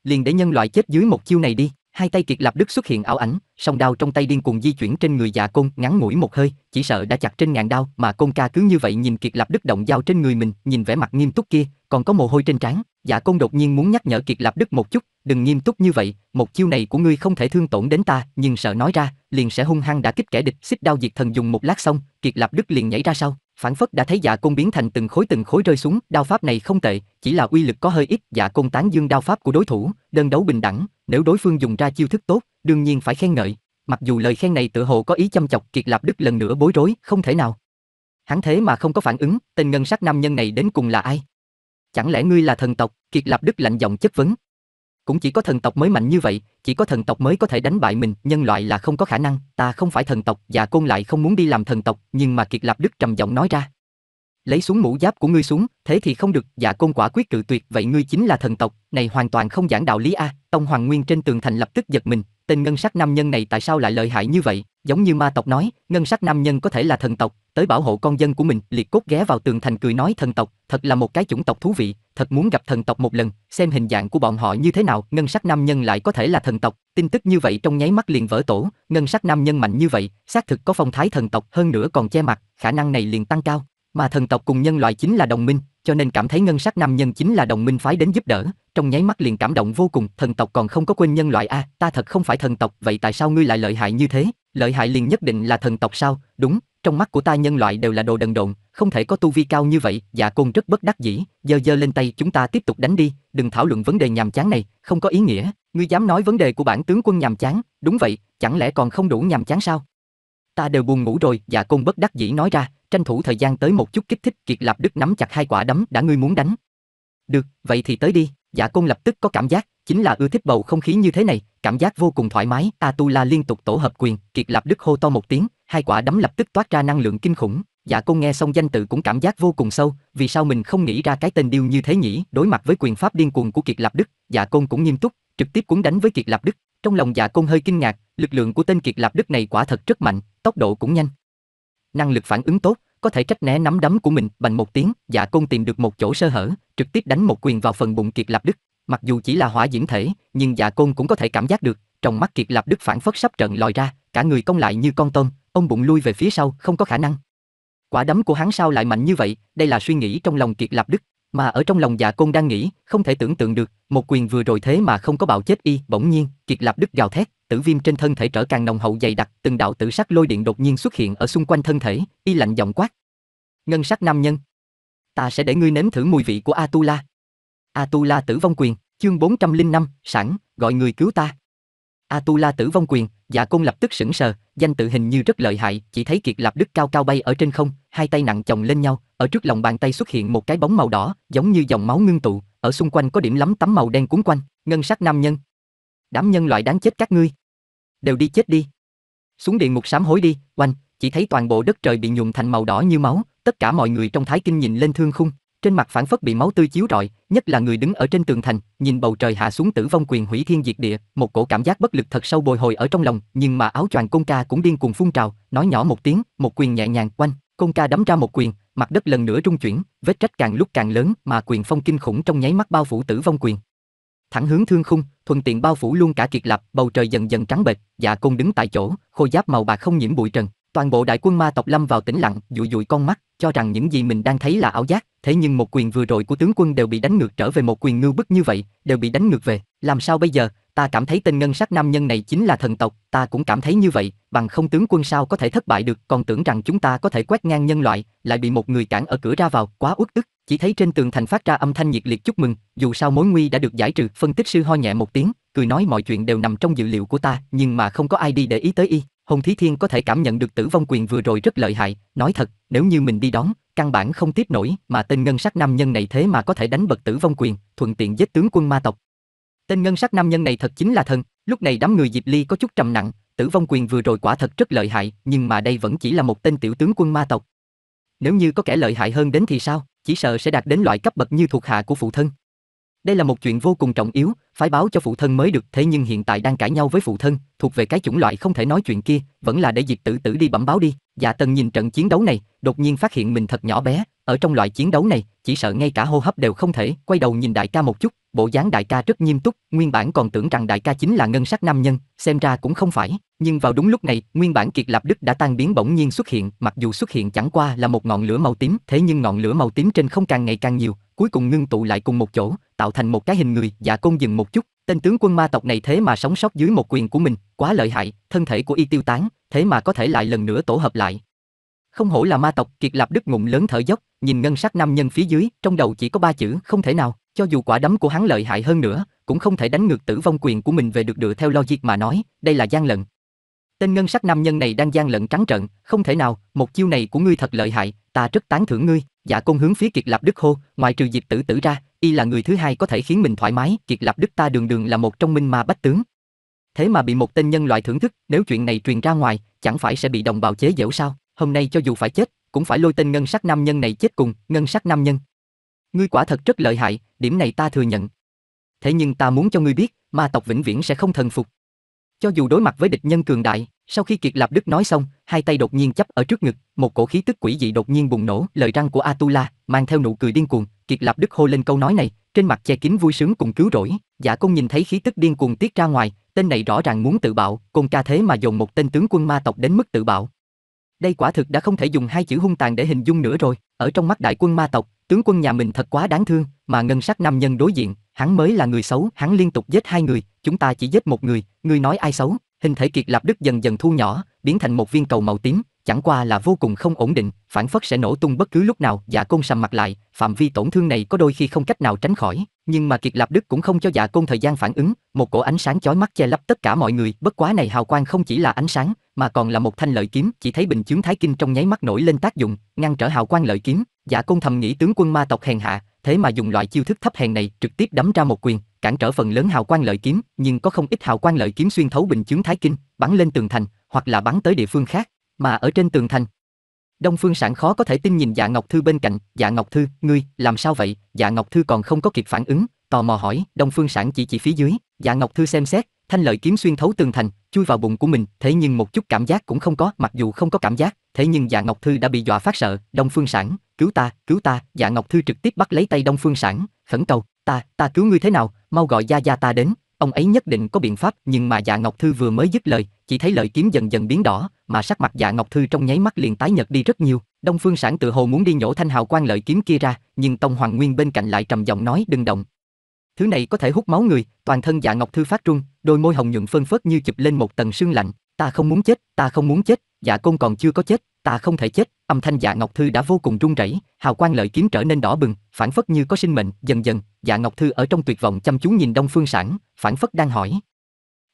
Liền để nhân loại chết dưới một chiêu này đi, hai tay Kiệt lập Đức xuất hiện ảo ảnh, song đao trong tay điên cuồng di chuyển trên người già Côn, ngắn mũi một hơi, chỉ sợ đã chặt trên ngàn đao, mà Côn Ca cứ như vậy nhìn Kiệt lập Đức động dao trên người mình, nhìn vẻ mặt nghiêm túc kia, còn có mồ hôi trên trán, già Côn đột nhiên muốn nhắc nhở Kiệt lập Đức một chút, đừng nghiêm túc như vậy, một chiêu này của ngươi không thể thương tổn đến ta, nhưng sợ nói ra, liền sẽ hung hăng đã kích kẻ địch, xích đao diệt thần dùng một lát xong, Kiệt Lạp Đức liền nhảy ra sau, phản phất đã thấy dạ côn biến thành từng khối từng khối rơi xuống, đao pháp này không tệ, chỉ là uy lực có hơi ít, dạ côn tán dương đao pháp của đối thủ, đơn đấu bình đẳng, nếu đối phương dùng ra chiêu thức tốt, đương nhiên phải khen ngợi. Mặc dù lời khen này tự hồ có ý chăm chọc, Kiệt Lạp Đức lần nữa bối rối, không thể nào. Hắn thế mà không có phản ứng, tên ngân sắc nam nhân này đến cùng là ai? Chẳng lẽ ngươi là thần tộc? Kiệt Lạp Đức lạnh giọng chất vấn, cũng chỉ có thần tộc mới mạnh như vậy, chỉ có thần tộc mới có thể đánh bại mình, nhân loại là không có khả năng, ta không phải thần tộc, và côn lại không muốn đi làm thần tộc, nhưng mà Kiệt Lạp Đức trầm giọng nói ra. Lấy xuống mũ giáp của ngươi xuống, thế thì không được, dạ côn quả quyết cự tuyệt, vậy ngươi chính là thần tộc, này hoàn toàn không giảng đạo lý a, Tông Hoàng Nguyên trên tường thành lập tức giật mình, tên ngân sắc nam nhân này tại sao lại lợi hại như vậy? Giống như ma tộc nói, ngân sắc nam nhân có thể là thần tộc, tới bảo hộ con dân của mình, liệt cốt ghé vào tường thành cười nói thần tộc, thật là một cái chủng tộc thú vị, thật muốn gặp thần tộc một lần, xem hình dạng của bọn họ như thế nào, ngân sắc nam nhân lại có thể là thần tộc, tin tức như vậy trong nháy mắt liền vỡ tổ, ngân sắc nam nhân mạnh như vậy, xác thực có phong thái thần tộc, hơn nữa còn che mặt, khả năng này liền tăng cao, mà thần tộc cùng nhân loại chính là đồng minh, cho nên cảm thấy ngân sắc nam nhân chính là đồng minh phái đến giúp đỡ, trong nháy mắt liền cảm động vô cùng, thần tộc còn không có quên nhân loại a, à, ta thật không phải thần tộc, vậy tại sao ngươi lại lợi hại như thế? Lợi hại liền nhất định là thần tộc sao? Đúng, trong mắt của ta nhân loại đều là đồ đần độn, không thể có tu vi cao như vậy, Dạ Côn rất bất đắc dĩ, giơ giơ lên tay chúng ta tiếp tục đánh đi, đừng thảo luận vấn đề nhàm chán này, không có ý nghĩa, ngươi dám nói vấn đề của bản tướng quân nhàm chán, đúng vậy, chẳng lẽ còn không đủ nhàm chán sao? Ta đều buồn ngủ rồi, Dạ Côn bất đắc dĩ nói ra, tranh thủ thời gian tới một chút kích thích, Kiệt Lạp Đức nắm chặt hai quả đấm đã ngươi muốn đánh. Được, vậy thì tới đi. Dạ Côn lập tức có cảm giác, chính là ưa thích bầu không khí như thế này, cảm giác vô cùng thoải mái. Atula liên tục tổ hợp quyền, Kiệt lập Đức hô to một tiếng, hai quả đấm lập tức toát ra năng lượng kinh khủng. Dạ Côn nghe xong danh tự cũng cảm giác vô cùng sâu, vì sao mình không nghĩ ra cái tên điêu như thế nhỉ? Đối mặt với quyền pháp điên cuồng của Kiệt lập Đức, Dạ Côn cũng nghiêm túc, trực tiếp cuốn đánh với Kiệt lập Đức. Trong lòng Dạ Côn hơi kinh ngạc, lực lượng của tên Kiệt lập Đức này quả thật rất mạnh, tốc độ cũng nhanh. Năng lực phản ứng tốt, có thể trách né nắm đấm của mình, bằng một tiếng, dạ côn tìm được một chỗ sơ hở, trực tiếp đánh một quyền vào phần bụng Kiệt Lạp Đức. Mặc dù chỉ là hỏa diễm thể, nhưng dạ côn cũng có thể cảm giác được, trong mắt Kiệt Lạp Đức phản phất sắp trận lòi ra, cả người cong lại như con tôm, ông bụng lui về phía sau, không có khả năng. Quả đấm của hắn sao lại mạnh như vậy, đây là suy nghĩ trong lòng Kiệt Lạp Đức, mà ở trong lòng dạ côn đang nghĩ, không thể tưởng tượng được, một quyền vừa rồi thế mà không có bạo chết y, bỗng nhiên, kiệt lạp đức gào thét, tử viêm trên thân thể trở càng nồng hậu dày đặc, từng đạo tử sắc lôi điện đột nhiên xuất hiện ở xung quanh thân thể, y lạnh giọng quát. Ngân sắc nam nhân, ta sẽ để ngươi nếm thử mùi vị của Atula. Atula tử vong quyền, chương bốn 405, sẵn, gọi người cứu ta. Atula tử vong quyền, dạ cung lập tức sững sờ, danh tự hình như rất lợi hại, chỉ thấy kiệt lạp đức cao cao bay ở trên không, hai tay nặng chồng lên nhau, ở trước lòng bàn tay xuất hiện một cái bóng màu đỏ, giống như dòng máu ngưng tụ, ở xung quanh có điểm lắm tấm màu đen cuốn quanh, ngân sắc nam nhân. Đám nhân loại đáng chết các ngươi, đều đi chết đi. Xuống điện ngục sám hối đi, oanh, chỉ thấy toàn bộ đất trời bị nhuộm thành màu đỏ như máu, tất cả mọi người trong thái kinh nhìn lên thương khung, trên mặt phản phất bị máu tươi chiếu rọi, nhất là người đứng ở trên tường thành, nhìn bầu trời hạ xuống tử vong quyền hủy thiên diệt địa, một cổ cảm giác bất lực thật sâu bồi hồi ở trong lòng, nhưng mà áo choàng Côn Ca cũng điên cuồng phun trào, nói nhỏ một tiếng, một quyền nhẹ nhàng quanh, Côn Ca đấm ra một quyền, mặt đất lần nữa rung chuyển, vết rách càng lúc càng lớn, mà quyền phong kinh khủng trong nháy mắt bao phủ tử vong quyền. Thẳng hướng thương khung, thuận tiện bao phủ luôn cả kiệt lập, bầu trời dần dần trắng bệch, Dạ Côn đứng tại chỗ, khô giáp màu bạc không nhiễm bụi trần, Toàn bộ đại quân ma tộc lâm vào tĩnh lặng, dụi dụi con mắt, cho rằng những gì mình đang thấy là ảo giác, thế nhưng một quyền vừa rồi của tướng quân đều bị đánh ngược trở về một quyền ngưu bức như vậy, đều bị đánh ngược về, làm sao bây giờ? Ta cảm thấy tên ngân sắc nam nhân này chính là thần tộc, ta cũng cảm thấy như vậy, bằng không tướng quân sao có thể thất bại được, còn tưởng rằng chúng ta có thể quét ngang nhân loại, lại bị một người cản ở cửa ra vào, quá uất ức, chỉ thấy trên tường thành phát ra âm thanh nhiệt liệt chúc mừng, dù sao mối nguy đã được giải trừ, phân tích sư ho nhẹ một tiếng, cười nói mọi chuyện đều nằm trong dự liệu của ta, nhưng mà không có ai đi để ý tới y. Hồng Thí Thiên có thể cảm nhận được tử vong quyền vừa rồi rất lợi hại, nói thật, nếu như mình đi đón, căn bản không tiếp nổi, mà tên ngân sắc nam nhân này thế mà có thể đánh bật tử vong quyền, thuận tiện giết tướng quân ma tộc. Tên ngân sắc nam nhân này thật chính là thần, lúc này đám người Diệp Ly có chút trầm nặng, tử vong quyền vừa rồi quả thật rất lợi hại, nhưng mà đây vẫn chỉ là một tên tiểu tướng quân ma tộc. Nếu như có kẻ lợi hại hơn đến thì sao, chỉ sợ sẽ đạt đến loại cấp bậc như thuộc hạ của phụ thân, đây là một chuyện vô cùng trọng yếu, phải báo cho phụ thân mới được, thế nhưng hiện tại đang cãi nhau với phụ thân, thuộc về cái chủng loại không thể nói chuyện kia, vẫn là để Diệp Tử Tử đi bẩm báo đi. Dạ Tần nhìn trận chiến đấu này, đột nhiên phát hiện mình thật nhỏ bé, ở trong loại chiến đấu này, chỉ sợ ngay cả hô hấp đều không thể, quay đầu nhìn đại ca một chút, bộ dáng đại ca rất nghiêm túc, nguyên bản còn tưởng rằng đại ca chính là ngân sắc nam nhân, xem ra cũng không phải, nhưng vào đúng lúc này, nguyên bản kiệt lập đức đã tan biến bỗng nhiên xuất hiện, mặc dù xuất hiện chẳng qua là một ngọn lửa màu tím, thế nhưng ngọn lửa màu tím trên không càng ngày càng nhiều, cuối cùng ngưng tụ lại cùng một chỗ, tạo thành một cái hình người, dạ côn dừng một chút, tên tướng quân ma tộc này thế mà sống sót dưới một quyền của mình, quá lợi hại, thân thể của y tiêu tán, thế mà có thể lại lần nữa tổ hợp lại. Không hổ là ma tộc, Kiệt lập đứt ngụm lớn thở dốc, nhìn ngân sắc nam nhân phía dưới, trong đầu chỉ có ba chữ, không thể nào, cho dù quả đấm của hắn lợi hại hơn nữa, cũng không thể đánh ngược tử vong quyền của mình về được dựa theo logic mà nói, đây là gian lận. Tên ngân sắc nam nhân này đang gian lận trắng trợn, không thể nào, một chiêu này của ngươi thật lợi hại, ta rất tán thưởng ngươi. Dạ công hướng phía Kiệt lập Đức hô, ngoài trừ Diệp Tử Tử ra, y là người thứ hai có thể khiến mình thoải mái, Kiệt lập Đức ta đường đường là một trong minh ma bách tướng. Thế mà bị một tên nhân loại thưởng thức, nếu chuyện này truyền ra ngoài, chẳng phải sẽ bị đồng bào chế giễu sao? Hôm nay cho dù phải chết, cũng phải lôi tên ngân sắc nam nhân này chết cùng, ngân sắc nam nhân. Ngươi quả thật rất lợi hại, điểm này ta thừa nhận. Thế nhưng ta muốn cho ngươi biết, ma tộc vĩnh viễn sẽ không thần phục. Cho dù đối mặt với địch nhân cường đại, sau khi Kiệt Lạp Đức nói xong, hai tay đột nhiên chấp ở trước ngực, một cổ khí tức quỷ dị đột nhiên bùng nổ, lời răng của Atula mang theo nụ cười điên cuồng, Kiệt Lạp Đức hô lên câu nói này, trên mặt che kín vui sướng cùng cứu rỗi, Giả Công nhìn thấy khí tức điên cuồng tiết ra ngoài, tên này rõ ràng muốn tự bạo, Côn ca thế mà dùng một tên tướng quân ma tộc đến mức tự bạo. Đây quả thực đã không thể dùng hai chữ hung tàn để hình dung nữa rồi, ở trong mắt đại quân ma tộc, tướng quân nhà mình thật quá đáng thương, mà ngân sắc nam nhân đối diện, hắn mới là người xấu, hắn liên tục giết hai người, chúng ta chỉ giết một người, ngươi nói ai xấu? Hình thể Kiệt Lạp Đức dần dần thu nhỏ, biến thành một viên cầu màu tím, chẳng qua là vô cùng không ổn định, phản phất sẽ nổ tung bất cứ lúc nào, Dạ Côn sầm mặt lại, phạm vi tổn thương này có đôi khi không cách nào tránh khỏi, nhưng mà Kiệt Lạp Đức cũng không cho Dạ Côn thời gian phản ứng, một cổ ánh sáng chói mắt che lấp tất cả mọi người, bất quá này hào quang không chỉ là ánh sáng, mà còn là một thanh lợi kiếm, chỉ thấy bình chướng thái kinh trong nháy mắt nổi lên tác dụng, ngăn trở hào quang lợi kiếm, Giả Côn thầm nghĩ tướng quân ma tộc hèn hạ, thế mà dùng loại chiêu thức thấp hèn này trực tiếp đấm ra một quyền, cản trở phần lớn hào quang lợi kiếm, nhưng có không ít hào quang lợi kiếm xuyên thấu bình chướng thái kinh, bắn lên tường thành, hoặc là bắn tới địa phương khác, mà ở trên tường thành. Đông Phương Sảng khó có thể tin nhìn Dạ Ngọc Thư bên cạnh, "Dạ Ngọc Thư, ngươi làm sao vậy?" Dạ Ngọc Thư còn không có kịp phản ứng, tò mò hỏi, Đông Phương Sảng chỉ chỉ phía dưới, Dạ Ngọc Thư xem xét, Thanh lợi kiếm xuyên thấu tường thành, chui vào bụng của mình, thế nhưng một chút cảm giác cũng không có, mặc dù không có cảm giác, thế nhưng Dạ Ngọc Thư đã bị dọa phát sợ, Đông Phương Sản, cứu ta, cứu ta, Dạ Ngọc Thư trực tiếp bắt lấy tay Đông Phương Sản, khẩn cầu, ta, ta cứu ngươi thế nào, mau gọi gia gia ta đến, ông ấy nhất định có biện pháp, nhưng mà Dạ Ngọc Thư vừa mới dứt lời, chỉ thấy lợi kiếm dần dần biến đỏ, mà sắc mặt Dạ Ngọc Thư trong nháy mắt liền tái nhợt đi rất nhiều, Đông Phương Sản tự hồ muốn đi nhổ thanh hào quang lợi kiếm kia ra, nhưng Tông Hoàng Nguyên bên cạnh lại trầm giọng nói đừng động. Thứ này có thể hút máu người, toàn thân Dạ Ngọc Thư phát run, đôi môi hồng nhuận phân phớt như chụp lên một tầng sương lạnh, ta không muốn chết, ta không muốn chết, dạ côn còn chưa có chết, ta không thể chết, âm thanh dạ ngọc thư đã vô cùng run rẩy, hào quang lợi kiếm trở nên đỏ bừng, phản phất như có sinh mệnh, dần dần, dạ ngọc thư ở trong tuyệt vọng chăm chú nhìn Đông Phương Sản, phản phất đang hỏi.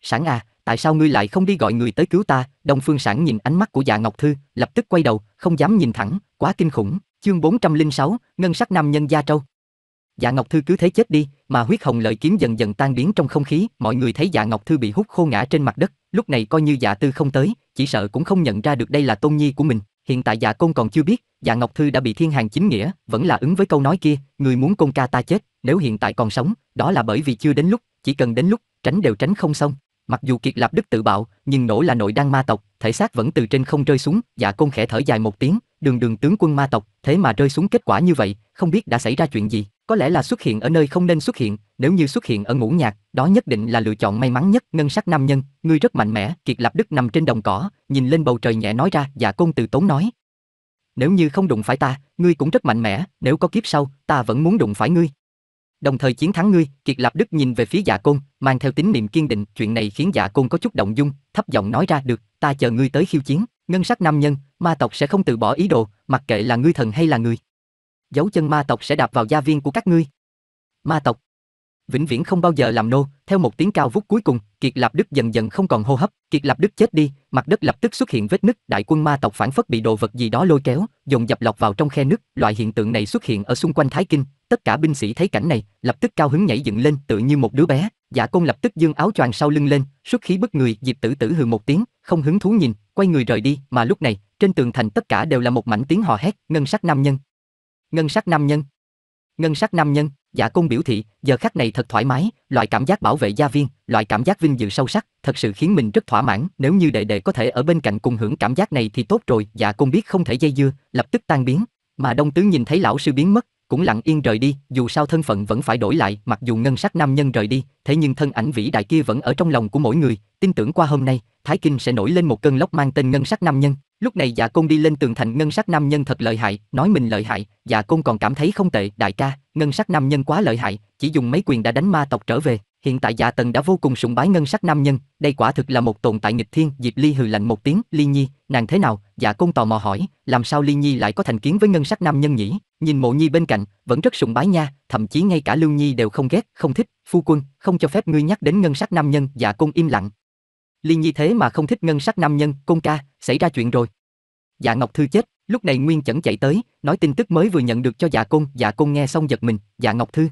Sản à, tại sao ngươi lại không đi gọi người tới cứu ta? Đông Phương Sản nhìn ánh mắt của Dạ Ngọc Thư, lập tức quay đầu, không dám nhìn thẳng, quá kinh khủng. Chương 406, ngân sắc nam nhân gia trâu. Dạ Ngọc Thư cứ thế chết đi, mà huyết hồng lợi kiếm dần dần tan biến trong không khí, mọi người thấy Dạ Ngọc Thư bị hút khô ngã trên mặt đất, lúc này coi như Dạ Tư không tới, chỉ sợ cũng không nhận ra được đây là tôn nhi của mình, hiện tại Dạ Côn còn chưa biết, Dạ Ngọc Thư đã bị thiên hàng chính nghĩa, vẫn là ứng với câu nói kia, người muốn côn ca ta chết, nếu hiện tại còn sống, đó là bởi vì chưa đến lúc, chỉ cần đến lúc, tránh đều tránh không xong. Mặc dù Kiệt Lạp Đức tự bạo, nhưng nổ là nội đang ma tộc, thể xác vẫn từ trên không rơi xuống, Dạ Côn khẽ thở dài một tiếng, đường đường tướng quân ma tộc, thế mà rơi xuống kết quả như vậy, không biết đã xảy ra chuyện gì có lẽ là xuất hiện ở nơi không nên xuất hiện, nếu như xuất hiện ở ngũ nhạc, đó nhất định là lựa chọn may mắn nhất. Ngân sắc nam nhân, ngươi rất mạnh mẽ, Kiệt lập Đức nằm trên đồng cỏ, nhìn lên bầu trời nhẹ nói ra, dạ côn từ tốn nói. Nếu như không đụng phải ta, ngươi cũng rất mạnh mẽ, nếu có kiếp sau, ta vẫn muốn đụng phải ngươi. Đồng thời chiến thắng ngươi, Kiệt lập Đức nhìn về phía dạ côn, mang theo tính niệm kiên định, chuyện này khiến dạ côn có chút động dung, thấp giọng nói ra được, ta chờ ngươi tới khiêu chiến. Ngân sắc nam nhân, ma tộc sẽ không từ bỏ ý đồ, mặc kệ là ngươi thần hay là người dấu chân ma tộc sẽ đạp vào gia viên của các ngươi. Ma tộc vĩnh viễn không bao giờ làm nô, theo một tiếng cao vút cuối cùng, Kiệt Lạp Đức dần dần không còn hô hấp, Kiệt Lạp Đức chết đi, mặt đất lập tức xuất hiện vết nứt, đại quân ma tộc phản phất bị đồ vật gì đó lôi kéo, dồn dập lọc vào trong khe nứt, loại hiện tượng này xuất hiện ở xung quanh Thái Kinh, tất cả binh sĩ thấy cảnh này, lập tức cao hứng nhảy dựng lên, tự như một đứa bé, Giả Công lập tức giương áo choàng sau lưng lên, xuất khí bức người, Diệp Tử Tử hừ một tiếng, không hứng thú nhìn, quay người rời đi, mà lúc này, trên tường thành tất cả đều là một mảnh tiếng hò hét, ngân sắc nam nhân, Ngân sắc nam nhân. Ngân sắc nam nhân, giả cung biểu thị, giờ khắc này thật thoải mái, loại cảm giác bảo vệ gia viên, loại cảm giác vinh dự sâu sắc, thật sự khiến mình rất thỏa mãn, nếu như đệ đệ có thể ở bên cạnh cùng hưởng cảm giác này thì tốt rồi, giả dạ cung biết không thể dây dưa, lập tức tan biến. Mà Đông tướng nhìn thấy lão sư biến mất, cũng lặng yên rời đi, dù sao thân phận vẫn phải đổi lại, mặc dù ngân sắc nam nhân rời đi, thế nhưng thân ảnh vĩ đại kia vẫn ở trong lòng của mỗi người, tin tưởng qua hôm nay, Thái Kinh sẽ nổi lên một cơn lốc mang tên ngân sắc nam nhân. Lúc này dạ côn đi lên tường thành ngân sắc nam nhân thật lợi hại, nói mình lợi hại, dạ côn còn cảm thấy không tệ, đại ca, ngân sắc nam nhân quá lợi hại, chỉ dùng mấy quyền đã đánh ma tộc trở về. Hiện tại dạ tần đã vô cùng sùng bái ngân sắc nam nhân, đây quả thực là một tồn tại nghịch thiên, Diệp Ly hừ lạnh một tiếng, Ly Nhi, nàng thế nào, dạ côn tò mò hỏi, làm sao Ly Nhi lại có thành kiến với ngân sắc nam nhân nhỉ, nhìn mộ nhi bên cạnh, vẫn rất sùng bái nha, thậm chí ngay cả Lưu Nhi đều không ghét, không thích, phu quân, không cho phép ngươi nhắc đến ngân sắc nam nhân, dạ côn im lặng, Liên Nhi thế mà không thích ngân sắc nam nhân, côn ca, xảy ra chuyện rồi. Dạ Ngọc Thư chết, lúc này Nguyên Chẩn chạy tới, nói tin tức mới vừa nhận được cho Dạ Côn, Dạ Côn nghe xong giật mình, Dạ Ngọc Thư.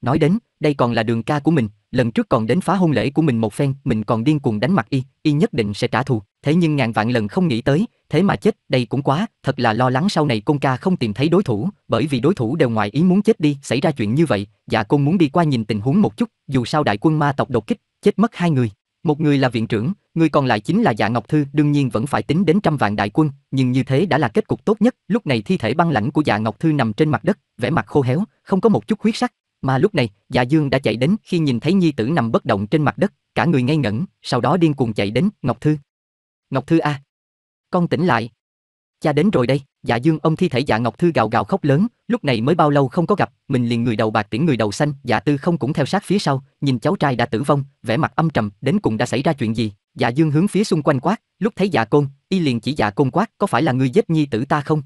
Nói đến, đây còn là đường ca của mình, lần trước còn đến phá hôn lễ của mình một phen, mình còn điên cuồng đánh mặt y, y nhất định sẽ trả thù, thế nhưng ngàn vạn lần không nghĩ tới, thế mà chết, đây cũng quá, thật là lo lắng sau này Côn ca không tìm thấy đối thủ, bởi vì đối thủ đều ngoài ý muốn chết đi, xảy ra chuyện như vậy, Dạ Côn muốn đi qua nhìn tình huống một chút, dù sao đại quân ma tộc đột kích, chết mất hai người. Một người là viện trưởng, người còn lại chính là Dạ Ngọc Thư, đương nhiên vẫn phải tính đến trăm vạn đại quân, nhưng như thế đã là kết cục tốt nhất. Lúc này thi thể băng lãnh của Dạ Ngọc Thư nằm trên mặt đất, vẻ mặt khô héo, không có một chút huyết sắc. Mà lúc này, Dạ Dương đã chạy đến, khi nhìn thấy nhi tử nằm bất động trên mặt đất, cả người ngây ngẩn, sau đó điên cuồng chạy đến, "Ngọc Thư! Ngọc Thư a, con tỉnh lại!" Cha đến rồi đây, dạ dương ông thi thể dạ ngọc thư gào gào khóc lớn, lúc này mới bao lâu không có gặp, mình liền người đầu bạc tiễn người đầu xanh, dạ tư không cũng theo sát phía sau, nhìn cháu trai đã tử vong, vẻ mặt âm trầm, đến cùng đã xảy ra chuyện gì, dạ dương hướng phía xung quanh quát, lúc thấy dạ côn, y liền chỉ dạ côn quát, có phải là ngươi giết nhi tử ta không?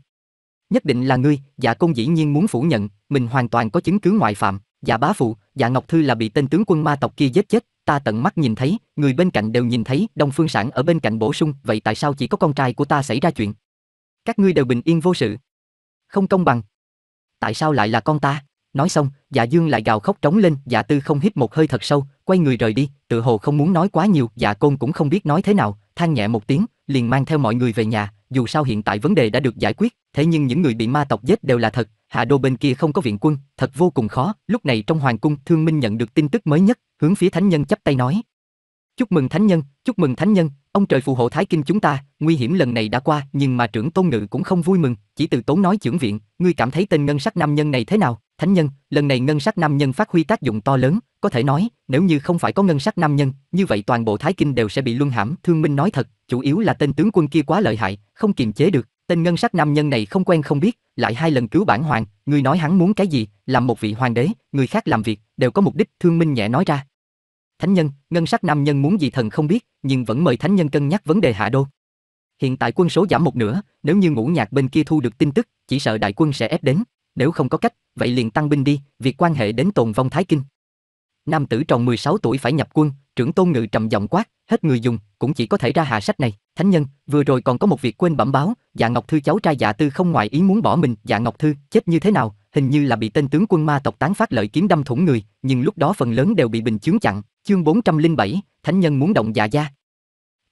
Nhất định là ngươi, dạ côn dĩ nhiên muốn phủ nhận, mình hoàn toàn có chứng cứ ngoại phạm, dạ bá phụ, dạ ngọc thư là bị tên tướng quân ma tộc kia giết chết, ta tận mắt nhìn thấy, người bên cạnh đều nhìn thấy, Đông Phương Sản ở bên cạnh bổ sung, vậy tại sao chỉ có con trai của ta xảy ra chuyện? Các ngươi đều bình yên vô sự. Không công bằng. Tại sao lại là con ta? Nói xong, Dạ Dương lại gào khóc trống lên, Dạ Tư không hít một hơi thật sâu, quay người rời đi, tự hồ không muốn nói quá nhiều, Dạ Côn cũng không biết nói thế nào, than nhẹ một tiếng, liền mang theo mọi người về nhà, dù sao hiện tại vấn đề đã được giải quyết, thế nhưng những người bị ma tộc giết đều là thật, Hạ Đô bên kia không có viện quân, thật vô cùng khó, lúc này trong hoàng cung, Thương Minh nhận được tin tức mới nhất, hướng phía thánh nhân chắp tay nói, Chúc mừng thánh nhân, chúc mừng thánh nhân, ông trời phù hộ Thái Kinh chúng ta, nguy hiểm lần này đã qua, nhưng mà trưởng Tôn Ngự cũng không vui mừng, chỉ từ tốn nói trưởng viện, ngươi cảm thấy tên ngân sắc nam nhân này thế nào? Thánh nhân, lần này ngân sắc nam nhân phát huy tác dụng to lớn, có thể nói, nếu như không phải có ngân sắc nam nhân, như vậy toàn bộ Thái Kinh đều sẽ bị luân hãm, Thương Minh nói thật, chủ yếu là tên tướng quân kia quá lợi hại, không kiềm chế được, tên ngân sắc nam nhân này không quen không biết, lại hai lần cứu bản hoàng, ngươi nói hắn muốn cái gì, làm một vị hoàng đế, người khác làm việc, đều có mục đích, Thương Minh nhẹ nói ra. Thánh nhân, ngân sắc nam nhân muốn gì thần không biết, nhưng vẫn mời thánh nhân cân nhắc vấn đề hạ đô. Hiện tại quân số giảm một nửa, nếu như ngũ nhạc bên kia thu được tin tức, chỉ sợ đại quân sẽ ép đến, nếu không có cách, vậy liền tăng binh đi, việc quan hệ đến tồn vong Thái Kinh. Nam tử tròn 16 tuổi phải nhập quân, trưởng tôn ngự trầm giọng quát, hết người dùng, cũng chỉ có thể ra hạ sách này. Thánh nhân, vừa rồi còn có một việc quên bẩm báo, dạ Ngọc Thư cháu trai dạ tư không ngoại ý muốn bỏ mình, dạ Ngọc Thư, chết như thế nào, hình như là bị tên tướng quân ma tộc tán phát lợi kiếm đâm thủng người, nhưng lúc đó phần lớn đều bị bình chướng chặn. Chương 407, thánh nhân muốn động dạ gia.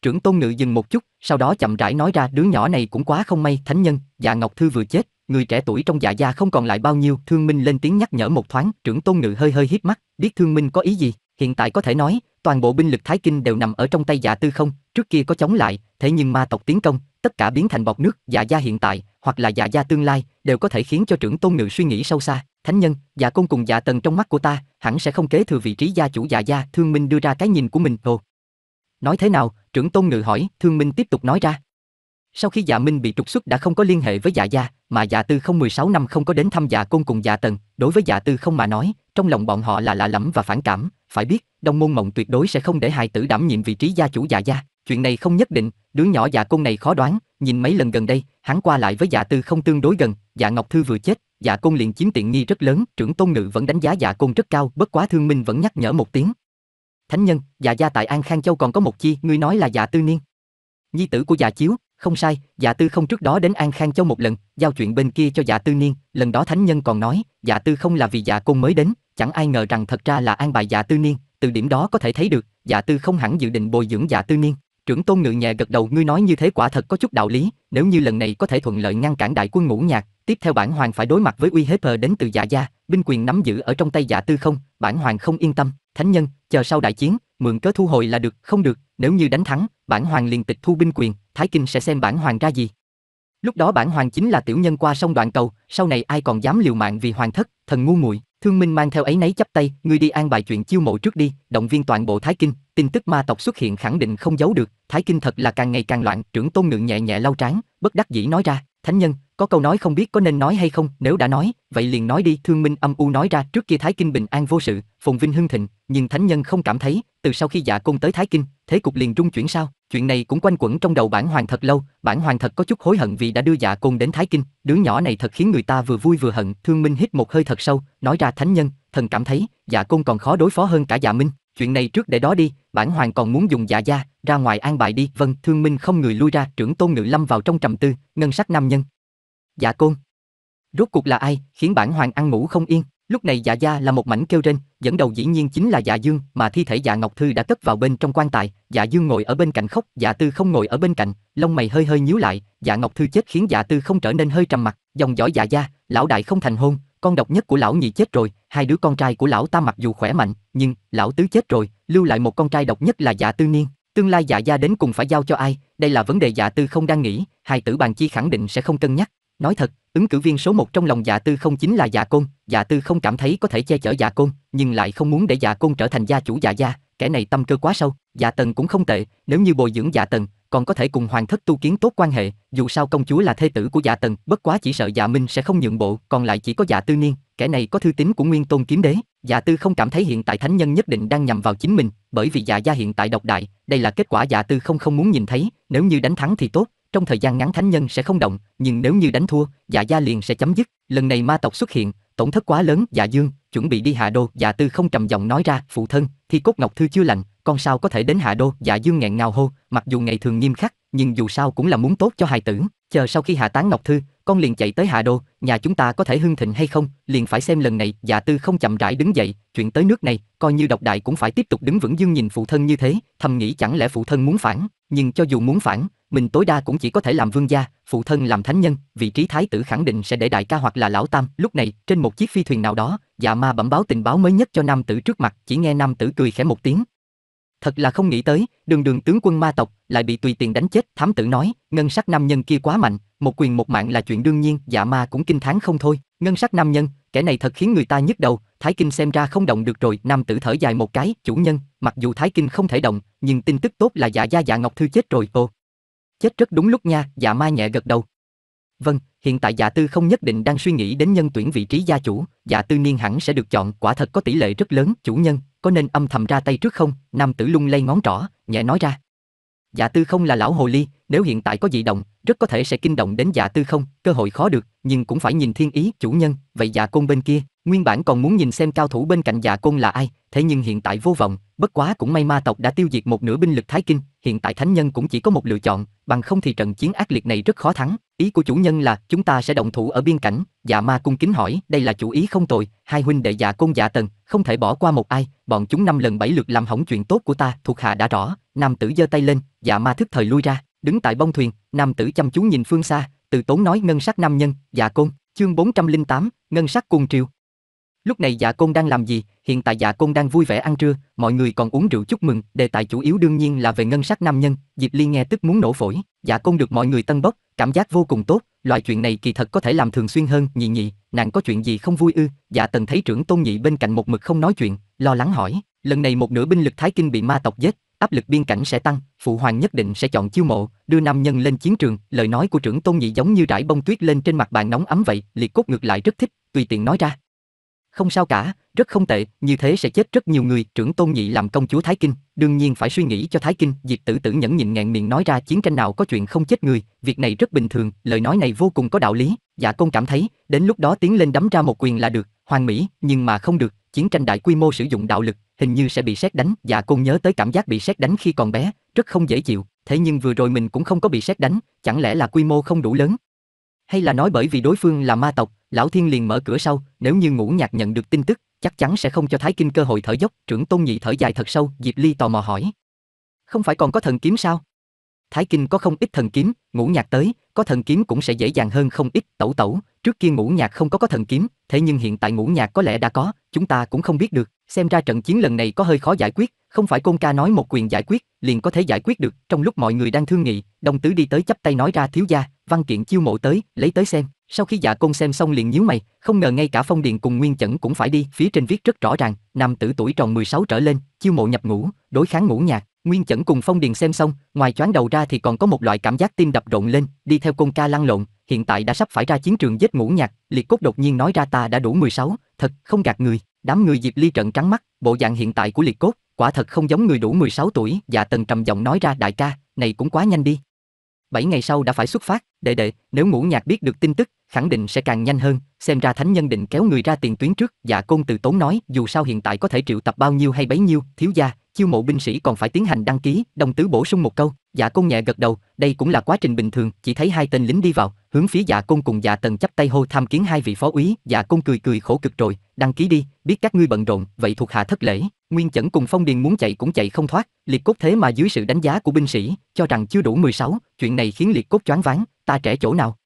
Trưởng Tôn Ngự dừng một chút, sau đó chậm rãi nói ra đứa nhỏ này cũng quá không may, thánh nhân, dạ Ngọc Thư vừa chết, người trẻ tuổi trong dạ gia không còn lại bao nhiêu, Thương Minh lên tiếng nhắc nhở một thoáng, trưởng Tôn Ngự hơi hơi híp mắt, biết Thương Minh có ý gì, Hiện tại có thể nói, toàn bộ binh lực Thái Kinh đều nằm ở trong tay Dạ Tư không, trước kia có chống lại, thế nhưng ma tộc tiến công, tất cả biến thành bọt nước, Dạ gia hiện tại hoặc là Dạ gia tương lai đều có thể khiến cho trưởng tôn ngự suy nghĩ sâu xa. Thánh nhân, Dạ Côn cùng Dạ Tần trong mắt của ta, hẳn sẽ không kế thừa vị trí gia chủ Dạ gia, Thương Minh đưa ra cái nhìn của mình. Ồ. Nói thế nào? Trưởng tôn ngự hỏi, Thương Minh tiếp tục nói ra. Sau khi Dạ Minh bị trục xuất đã không có liên hệ với Dạ gia, mà Dạ Tư không 16 năm không có đến thăm Dạ Côn cùng Dạ Tần, đối với Dạ Tư không mà nói, trong lòng bọn họ là lạ lẫm và phản cảm, phải biết, Đông môn mộng tuyệt đối sẽ không để hài tử đảm nhiệm vị trí gia chủ già gia. Chuyện này không nhất định, đứa nhỏ già côn này khó đoán, nhìn mấy lần gần đây, hắn qua lại với già dạ tư không tương đối gần, dạ Ngọc Thư vừa chết, già dạ côn liền chiếm tiện nghi rất lớn, trưởng tôn ngự vẫn đánh giá già dạ côn rất cao, bất quá thương minh vẫn nhắc nhở một tiếng. Thánh nhân, già gia tại An Khang Châu còn có một chi, ngươi nói là già tư niên. Nhi tử của già chiếu, không sai, dạ tư không trước đó đến An Khang Châu một lần, giao chuyện bên kia cho dạ tư niên, lần đó thánh nhân còn nói, dạ tư không là vì dạ côn mới đến, chẳng ai ngờ rằng thật ra là an bài dạ tư niên, từ điểm đó có thể thấy được, dạ tư không hẳn dự định bồi dưỡng dạ tư niên. Trưởng tôn ngự nhẹ gật đầu ngươi nói như thế quả thật có chút đạo lý, nếu như lần này có thể thuận lợi ngăn cản đại quân ngũ nhạc, tiếp theo bản hoàng phải đối mặt với uy hiếp đến từ dạ gia, binh quyền nắm giữ ở trong tay dạ tư không, bản hoàng không yên tâm, thánh nhân, chờ sau đại chiến, mượn cớ thu hồi là được, không được, nếu như đánh thắng, bản hoàng liền tịch thu binh quyền, Thái Kinh sẽ xem bản hoàng ra gì. Lúc đó bản hoàng chính là tiểu nhân qua sông đoạn cầu, sau này ai còn dám liều mạng vì hoàng thất, thần ngu muội. Thương Minh mang theo ấy nấy chắp tay, ngươi đi an bài chuyện chiêu mộ trước đi, động viên toàn bộ Thái Kinh, tin tức ma tộc xuất hiện khẳng định không giấu được, Thái Kinh thật là càng ngày càng loạn, trưởng tôn ngượng nhẹ nhẹ lau trán, bất đắc dĩ nói ra, thánh nhân, có câu nói không biết có nên nói hay không, nếu đã nói, vậy liền nói đi, Thương Minh âm u nói ra, trước kia Thái Kinh bình an vô sự, phồn vinh hưng thịnh, nhưng thánh nhân không cảm thấy, từ sau khi Dạ Côn tới Thái Kinh, thế cục liền rung chuyển sao? Chuyện này cũng quanh quẩn trong đầu bản hoàng thật lâu, bản hoàng thật có chút hối hận vì đã đưa Dạ Côn đến Thái Kinh, đứa nhỏ này thật khiến người ta vừa vui vừa hận, Thương Minh hít một hơi thật sâu, nói ra thánh nhân, thần cảm thấy, Dạ Côn còn khó đối phó hơn cả Dạ Minh, chuyện này trước để đó đi, bản hoàng còn muốn dùng dạ gia, ra ngoài an bài đi. Vâng, Thương Minh không người lui ra, trưởng Tôn Ngự Lâm vào trong trầm tư, ngân sắc nam nhân, Dạ côn. Rốt cuộc là ai khiến bản hoàng ăn ngủ không yên? Lúc này dạ gia là một mảnh kêu trên, dẫn đầu dĩ nhiên chính là dạ dương mà thi thể dạ Ngọc Thư đã cất vào bên trong quan tài, dạ dương ngồi ở bên cạnh khóc, dạ tư không ngồi ở bên cạnh, lông mày hơi hơi nhíu lại, dạ Ngọc Thư chết khiến dạ tư không trở nên hơi trầm mặt, dòng dõi dạ gia, lão đại không thành hôn, con độc nhất của lão nhị chết rồi, hai đứa con trai của lão ta mặc dù khỏe mạnh, nhưng lão tứ chết rồi, lưu lại một con trai độc nhất là dạ tư niên, tương lai dạ gia đến cùng phải giao cho ai, đây là vấn đề dạ tư không đang nghĩ, hai tử bàn chi khẳng định sẽ không cân nhắc, Nói thật, ứng cử viên số một trong lòng dạ tư không chính là dạ côn, dạ tư không cảm thấy có thể che chở dạ côn, nhưng lại không muốn để dạ côn trở thành gia chủ dạ gia, kẻ này tâm cơ quá sâu, dạ tần cũng không tệ, nếu như bồi dưỡng dạ tần, còn có thể cùng hoàng thất tu kiến tốt quan hệ, dù sao công chúa là thê tử của dạ tần, bất quá chỉ sợ dạ minh sẽ không nhượng bộ, còn lại chỉ có dạ tư niên, kẻ này có thư tín của nguyên tôn kiếm đế, dạ tư không cảm thấy hiện tại thánh nhân nhất định đang nhằm vào chính mình, bởi vì dạ gia hiện tại độc đại, đây là kết quả dạ tư không không muốn nhìn thấy, nếu như đánh thắng thì tốt, trong thời gian ngắn thánh nhân sẽ không động, nhưng nếu như đánh thua, Dạ gia liền sẽ chấm dứt. Lần này ma tộc xuất hiện, tổn thất quá lớn, Dạ Dương chuẩn bị đi Hạ Đô, Dạ Tư không trầm giọng nói ra, "Phụ thân, thì cốt ngọc thư chưa lành, con sao có thể đến Hạ Đô?" Dạ Dương nghẹn ngào hô, mặc dù ngày thường nghiêm khắc, nhưng dù sao cũng là muốn tốt cho hài tử. Chờ sau khi hạ tán ngọc thư, con liền chạy tới Hà Đô, nhà chúng ta có thể hưng thịnh hay không, liền phải xem lần này, dạ tư không chậm rãi đứng dậy, chuyện tới nước này, coi như độc đại cũng phải tiếp tục đứng vững dương nhìn phụ thân như thế, thầm nghĩ chẳng lẽ phụ thân muốn phản, nhưng cho dù muốn phản, mình tối đa cũng chỉ có thể làm vương gia, phụ thân làm thánh nhân, vị trí thái tử khẳng định sẽ để đại ca hoặc là lão tam. Lúc này, trên một chiếc phi thuyền nào đó, dạ ma bẩm báo tình báo mới nhất cho nam tử trước mặt, chỉ nghe nam tử cười khẽ một tiếng, thật là không nghĩ tới, đường đường tướng quân ma tộc lại bị tùy tiện đánh chết, thám tử nói, ngân sắc nam nhân kia quá mạnh, một quyền một mạng là chuyện đương nhiên, dạ ma cũng kinh thán không thôi, ngân sắc nam nhân, kẻ này thật khiến người ta nhức đầu, Thái Kinh xem ra không động được rồi, nam tử thở dài một cái, chủ nhân, mặc dù Thái Kinh không thể động, nhưng tin tức tốt là dạ gia dạ Ngọc Thư chết rồi cô. Chết rất đúng lúc nha, dạ ma nhẹ gật đầu, Vâng, hiện tại Dạ Tư không nhất định đang suy nghĩ đến nhân tuyển vị trí gia chủ, Dạ Tư niên hẳn sẽ được chọn, quả thật có tỷ lệ rất lớn, chủ nhân, có nên âm thầm ra tay trước không? Nam tử lung lay ngón trỏ, nhẹ nói ra. Dạ Tư không là lão hồ ly, nếu hiện tại có dị động, rất có thể sẽ kinh động đến Dạ Tư không, cơ hội khó được, nhưng cũng phải nhìn thiên ý, chủ nhân, vậy Dạ Côn bên kia, nguyên bản còn muốn nhìn xem cao thủ bên cạnh Dạ Côn là ai, thế nhưng hiện tại vô vọng, bất quá cũng may ma tộc đã tiêu diệt một nửa binh lực Thái Kinh, hiện tại thánh nhân cũng chỉ có một lựa chọn, bằng không thì trận chiến ác liệt này rất khó thắng. Ý của chủ nhân là chúng ta sẽ động thủ ở biên cảnh, dạ ma cung kính hỏi, đây là chủ ý không tồi, hai huynh đệ dạ côn dạ tần, không thể bỏ qua một ai, bọn chúng năm lần bảy lượt làm hỏng chuyện tốt của ta, thuộc hạ đã rõ, nam tử giơ tay lên, dạ ma thức thời lui ra, đứng tại bông thuyền, nam tử chăm chú nhìn phương xa, từ tốn nói ngân sắc nam nhân, dạ côn, chương 408, ngân sắc cuồng triều, Lúc này dạ côn đang làm gì? Hiện tại dạ côn đang vui vẻ ăn trưa, mọi người còn uống rượu chúc mừng, đề tài chủ yếu đương nhiên là về ngân sắc nam nhân, Diệp Ly nghe tức muốn nổ phổi, dạ côn được mọi người tân bốc, cảm giác vô cùng tốt, loại chuyện này kỳ thật có thể làm thường xuyên hơn, nhị nhị, nàng có chuyện gì không vui ư? Dạ tần thấy trưởng tôn nhị bên cạnh một mực không nói chuyện, lo lắng hỏi, lần này một nửa binh lực thái kinh bị ma tộc giết, áp lực biên cảnh sẽ tăng, phụ hoàng nhất định sẽ chọn chiêu mộ, đưa nam nhân lên chiến trường, lời nói của trưởng tôn nhị giống như rải bông tuyết lên trên mặt bàn nóng ấm vậy, liệt cốt ngược lại rất thích, tùy tiện nói ra, không sao cả, rất không tệ, như thế sẽ chết rất nhiều người, trưởng tôn nhị làm công chúa Thái Kinh, đương nhiên phải suy nghĩ cho Thái Kinh, Diệp Tử Tử nhẫn nhịn ngẹn miệng nói ra chiến tranh nào có chuyện không chết người, việc này rất bình thường, lời nói này vô cùng có đạo lý, dạ công cảm thấy, đến lúc đó tiến lên đấm ra một quyền là được, hoàng mỹ, nhưng mà không được, chiến tranh đại quy mô sử dụng đạo lực, hình như sẽ bị xét đánh, dạ công nhớ tới cảm giác bị xét đánh khi còn bé, rất không dễ chịu, thế nhưng vừa rồi mình cũng không có bị xét đánh, chẳng lẽ là quy mô không đủ lớn? Hay là nói bởi vì đối phương là ma tộc, Lão Thiên liền mở cửa sau, nếu như ngũ nhạc nhận được tin tức, chắc chắn sẽ không cho Thái Kinh cơ hội thở dốc, trưởng Tôn Nhị thở dài thật sâu, Diệp Ly tò mò hỏi. Không phải còn có thần kiếm sao? Thái Kinh có không ít thần kiếm, ngũ nhạc tới, có thần kiếm cũng sẽ dễ dàng hơn không ít, tẩu tẩu, trước kia ngũ nhạc không có có thần kiếm, thế nhưng hiện tại ngũ nhạc có lẽ đã có, chúng ta cũng không biết được, xem ra trận chiến lần này có hơi khó giải quyết, không phải Côn ca nói một quyền giải quyết, liền có thể giải quyết được, trong lúc mọi người đang thương nghị, đồng tứ đi tới chắp tay nói ra thiếu gia, văn kiện chiêu mộ tới, lấy tới xem. Sau khi dạ côn xem xong liền nhíu mày, không ngờ ngay cả phong điền cùng nguyên chẩn cũng phải đi, phía trên viết rất rõ ràng, nam tử tuổi tròn 16 trở lên, chiêu mộ nhập ngũ, đối kháng ngũ nhạc, nguyên chẩn cùng phong điền xem xong, ngoài choáng đầu ra thì còn có một loại cảm giác tim đập rộn lên, đi theo côn ca lăn lộn, hiện tại đã sắp phải ra chiến trường giết ngũ nhạc, liệt cốt đột nhiên nói ra ta đã đủ 16, thật không gạt người, đám người diệp ly trận trắng mắt, bộ dạng hiện tại của liệt cốt, quả thật không giống người đủ 16 tuổi, dạ tần trầm giọng nói ra đại ca, này cũng quá nhanh đi. bảy ngày sau đã phải xuất phát, Đệ đệ, nếu ngũ nhạc biết được tin tức, khẳng định sẽ càng nhanh hơn, xem ra thánh nhân định kéo người ra tiền tuyến trước, dạ côn từ tốn nói, dù sao hiện tại có thể triệu tập bao nhiêu hay bấy nhiêu, thiếu gia, chiêu mộ binh sĩ còn phải tiến hành đăng ký, đồng tứ bổ sung một câu, dạ côn nhẹ gật đầu, đây cũng là quá trình bình thường, chỉ thấy hai tên lính đi vào, hướng phía dạ côn cùng dạ tần chắp tay hô tham kiến hai vị phó úy, dạ côn cười cười khổ cực rồi, đăng ký đi, biết các ngươi bận rộn, vậy thuộc hạ thất lễ, nguyên chẩn cùng phong điền muốn chạy cũng chạy không thoát, liệt cốt thế mà dưới sự đánh giá của binh sĩ, cho rằng chưa đủ 16, chuyện này khiến liệt cốt choáng váng, ta trẻ chỗ nào?